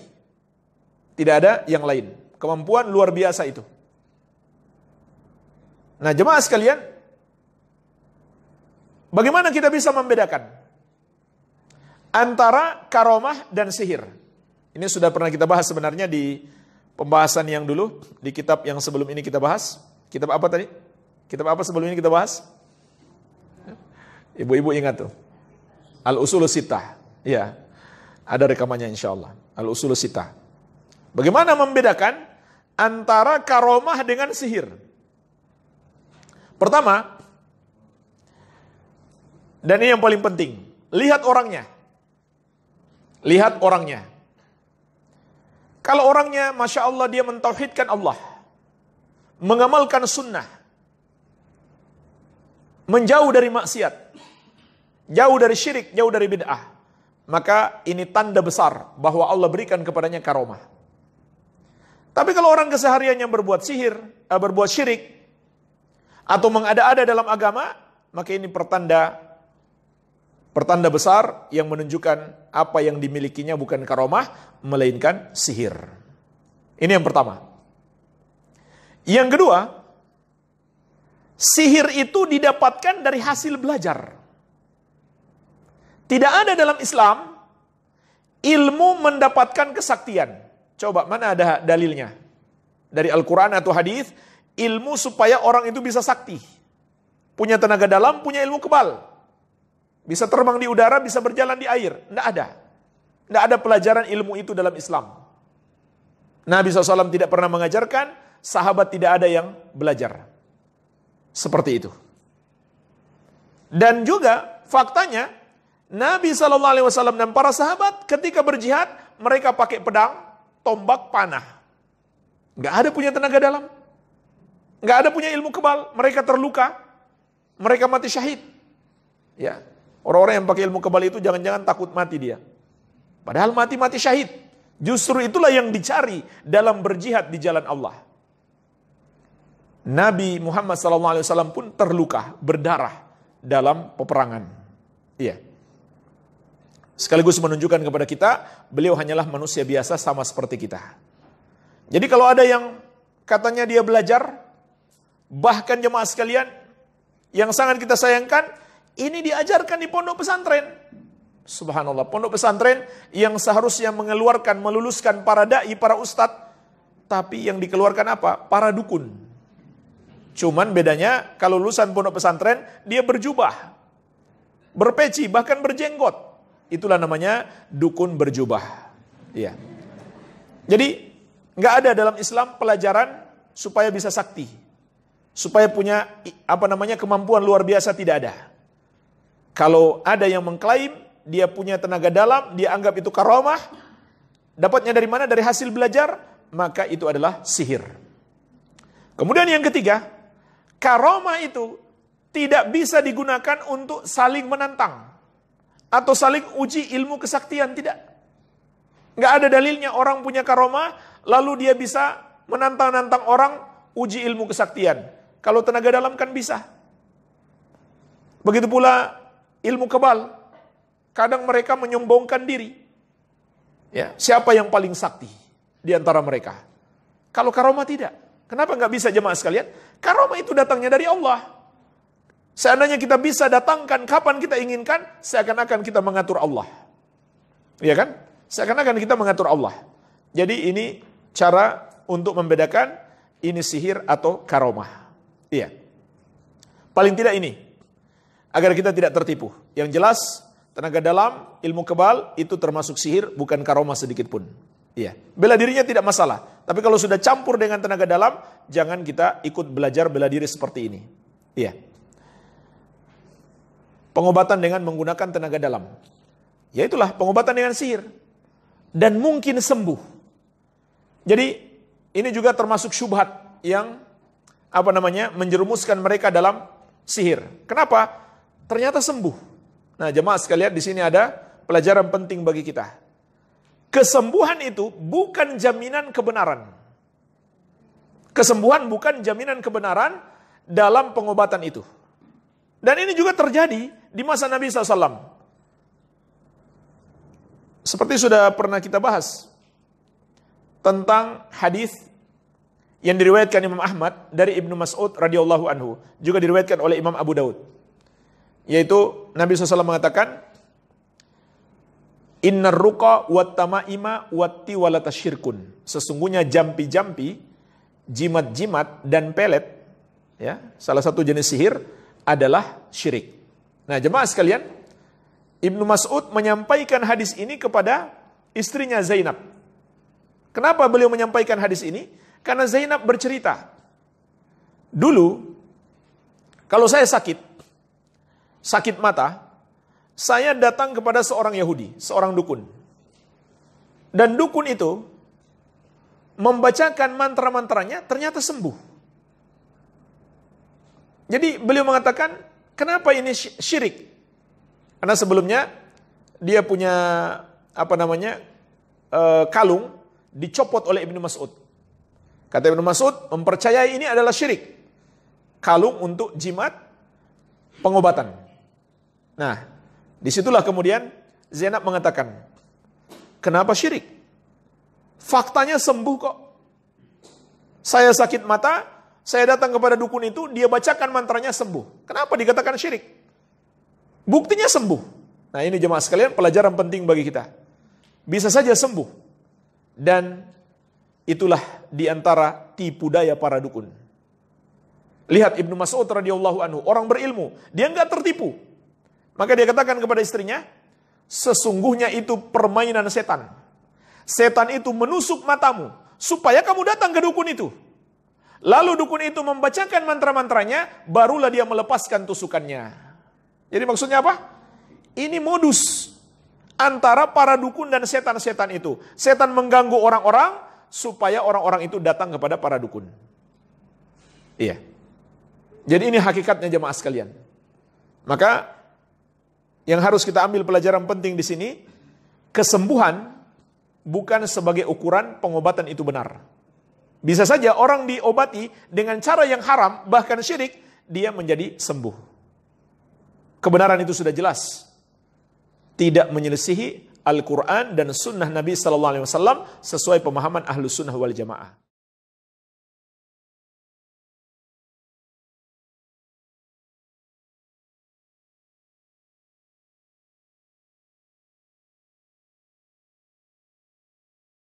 Speaker 1: Tidak ada yang lain. Kemampuan luar biasa itu. Nah jemaah sekalian, bagaimana kita bisa membedakan antara karomah dan sihir? Ini sudah pernah kita bahas sebenarnya di pembahasan yang dulu, di kitab yang sebelum ini kita bahas. Kitab apa tadi? Kitab apa sebelum ini kita bahas? Ibu-ibu ingat tuh. Al-usul sitah. Ya. Ada rekamannya insya Allah. Al-usul sitah. Bagaimana membedakan antara karomah dengan sihir? Pertama, dan ini yang paling penting, lihat orangnya. Lihat orangnya. Kalau orangnya, Masya Allah, dia mentauhidkan Allah. Mengamalkan sunnah. Menjauh dari maksiat jauh dari syirik, jauh dari bid'ah. Maka ini tanda besar bahwa Allah berikan kepadanya karomah. Tapi kalau orang kesehariannya berbuat sihir, eh, berbuat syirik, atau mengada-ada dalam agama, maka ini pertanda pertanda besar yang menunjukkan apa yang dimilikinya bukan karomah, melainkan sihir. Ini yang pertama. Yang kedua, sihir itu didapatkan dari hasil belajar. Tidak ada dalam Islam ilmu mendapatkan kesaktian. Coba mana ada dalilnya? Dari Al-Qur'an atau hadis, ilmu supaya orang itu bisa sakti. Punya tenaga dalam, punya ilmu kebal. Bisa terbang di udara, bisa berjalan di air. Tidak ada. Tidak ada pelajaran ilmu itu dalam Islam. Nabi SAW tidak pernah mengajarkan, sahabat tidak ada yang belajar. Seperti itu. Dan juga faktanya Nabi saw dan para sahabat ketika berjihad mereka pakai pedang, tombak, panah. Gak ada punya tenaga dalam, gak ada punya ilmu kebal. Mereka terluka, mereka mati syahid. Ya, orang-orang yang pakai ilmu kebal itu jangan-jangan takut mati dia. Padahal mati-mati syahid. Justru itulah yang dicari dalam berjihad di jalan Allah. Nabi Muhammad SAW pun terluka, berdarah dalam peperangan. Iya sekaligus menunjukkan kepada kita beliau hanyalah manusia biasa sama seperti kita. Jadi kalau ada yang katanya dia belajar, bahkan jemaah sekalian yang sangat kita sayangkan, ini diajarkan di pondok pesantren. Subhanallah, pondok pesantren yang seharusnya mengeluarkan, meluluskan para dai, para ustadz, tapi yang dikeluarkan apa? Para dukun. Cuman bedanya kalau lulusan pondok pesantren dia berjubah, berpeci, bahkan berjenggot. Itulah namanya dukun berjubah. Iya. Jadi nggak ada dalam Islam pelajaran supaya bisa sakti, supaya punya apa namanya kemampuan luar biasa tidak ada. Kalau ada yang mengklaim dia punya tenaga dalam, dia anggap itu karomah, dapatnya dari mana? Dari hasil belajar, maka itu adalah sihir. Kemudian yang ketiga, karomah itu tidak bisa digunakan untuk saling menantang. Atau saling uji ilmu kesaktian, tidak. Nggak ada dalilnya orang punya karomah, lalu dia bisa menantang-nantang orang uji ilmu kesaktian. Kalau tenaga dalam kan bisa. Begitu pula ilmu kebal. Kadang mereka menyombongkan diri. Ya, siapa yang paling sakti di antara mereka? Kalau karomah tidak. Kenapa nggak bisa jemaah sekalian? Karomah itu datangnya dari Allah. Seandainya kita bisa datangkan kapan kita inginkan, seakan-akan kita mengatur Allah. Iya kan? Seakan-akan kita mengatur Allah. Jadi ini cara untuk membedakan ini sihir atau karomah. Iya. Paling tidak ini. Agar kita tidak tertipu. Yang jelas, tenaga dalam, ilmu kebal, itu termasuk sihir, bukan karomah sedikit pun. Iya. Bela dirinya tidak masalah. Tapi kalau sudah campur dengan tenaga dalam, jangan kita ikut belajar bela diri seperti ini. Iya. Pengobatan dengan menggunakan tenaga dalam. Ya itulah pengobatan dengan sihir. Dan mungkin sembuh. Jadi ini juga termasuk syubhat yang apa namanya menjerumuskan mereka dalam sihir. Kenapa? Ternyata sembuh. Nah jemaah sekalian di sini ada pelajaran penting bagi kita. Kesembuhan itu bukan jaminan kebenaran. Kesembuhan bukan jaminan kebenaran dalam pengobatan itu. Dan ini juga terjadi di masa Nabi SAW. Seperti sudah pernah kita bahas tentang hadis yang diriwayatkan Imam Ahmad dari Ibnu Mas'ud radhiyallahu anhu juga diriwayatkan oleh Imam Abu Daud yaitu Nabi SAW mengatakan Inna ruqa watama ima wati syirkun. Sesungguhnya jampi-jampi, jimat-jimat dan pelet, ya, salah satu jenis sihir adalah syirik. Nah, jemaah sekalian, Ibnu Mas'ud menyampaikan hadis ini kepada istrinya Zainab. Kenapa beliau menyampaikan hadis ini? Karena Zainab bercerita, dulu kalau saya sakit, sakit mata, saya datang kepada seorang Yahudi, seorang dukun. Dan dukun itu membacakan mantra-mantranya ternyata sembuh. Jadi beliau mengatakan, Kenapa ini syirik? Karena sebelumnya dia punya apa namanya eh, kalung dicopot oleh Ibnu Mas'ud. Kata Ibnu Mas'ud, mempercayai ini adalah syirik. Kalung untuk jimat pengobatan. Nah, disitulah kemudian Zainab mengatakan, kenapa syirik? Faktanya sembuh kok. Saya sakit mata, saya datang kepada dukun itu, dia bacakan mantranya sembuh. Kenapa dikatakan syirik? Buktinya sembuh. Nah ini jemaah sekalian pelajaran penting bagi kita. Bisa saja sembuh. Dan itulah diantara tipu daya para dukun. Lihat Ibnu Mas'ud radhiyallahu anhu, orang berilmu, dia enggak tertipu. Maka dia katakan kepada istrinya, sesungguhnya itu permainan setan. Setan itu menusuk matamu supaya kamu datang ke dukun itu. Lalu dukun itu membacakan mantra-mantranya, barulah dia melepaskan tusukannya. Jadi maksudnya apa? Ini modus antara para dukun dan setan-setan itu. Setan mengganggu orang-orang supaya orang-orang itu datang kepada para dukun. Iya. Jadi ini hakikatnya jemaah sekalian. Maka yang harus kita ambil pelajaran penting di sini, kesembuhan bukan sebagai ukuran pengobatan itu benar. Bisa saja orang diobati dengan cara yang haram, bahkan syirik, dia menjadi sembuh. Kebenaran itu sudah jelas. Tidak menyelisihi Al-Quran dan sunnah Nabi SAW sesuai pemahaman ahlu sunnah wal jamaah.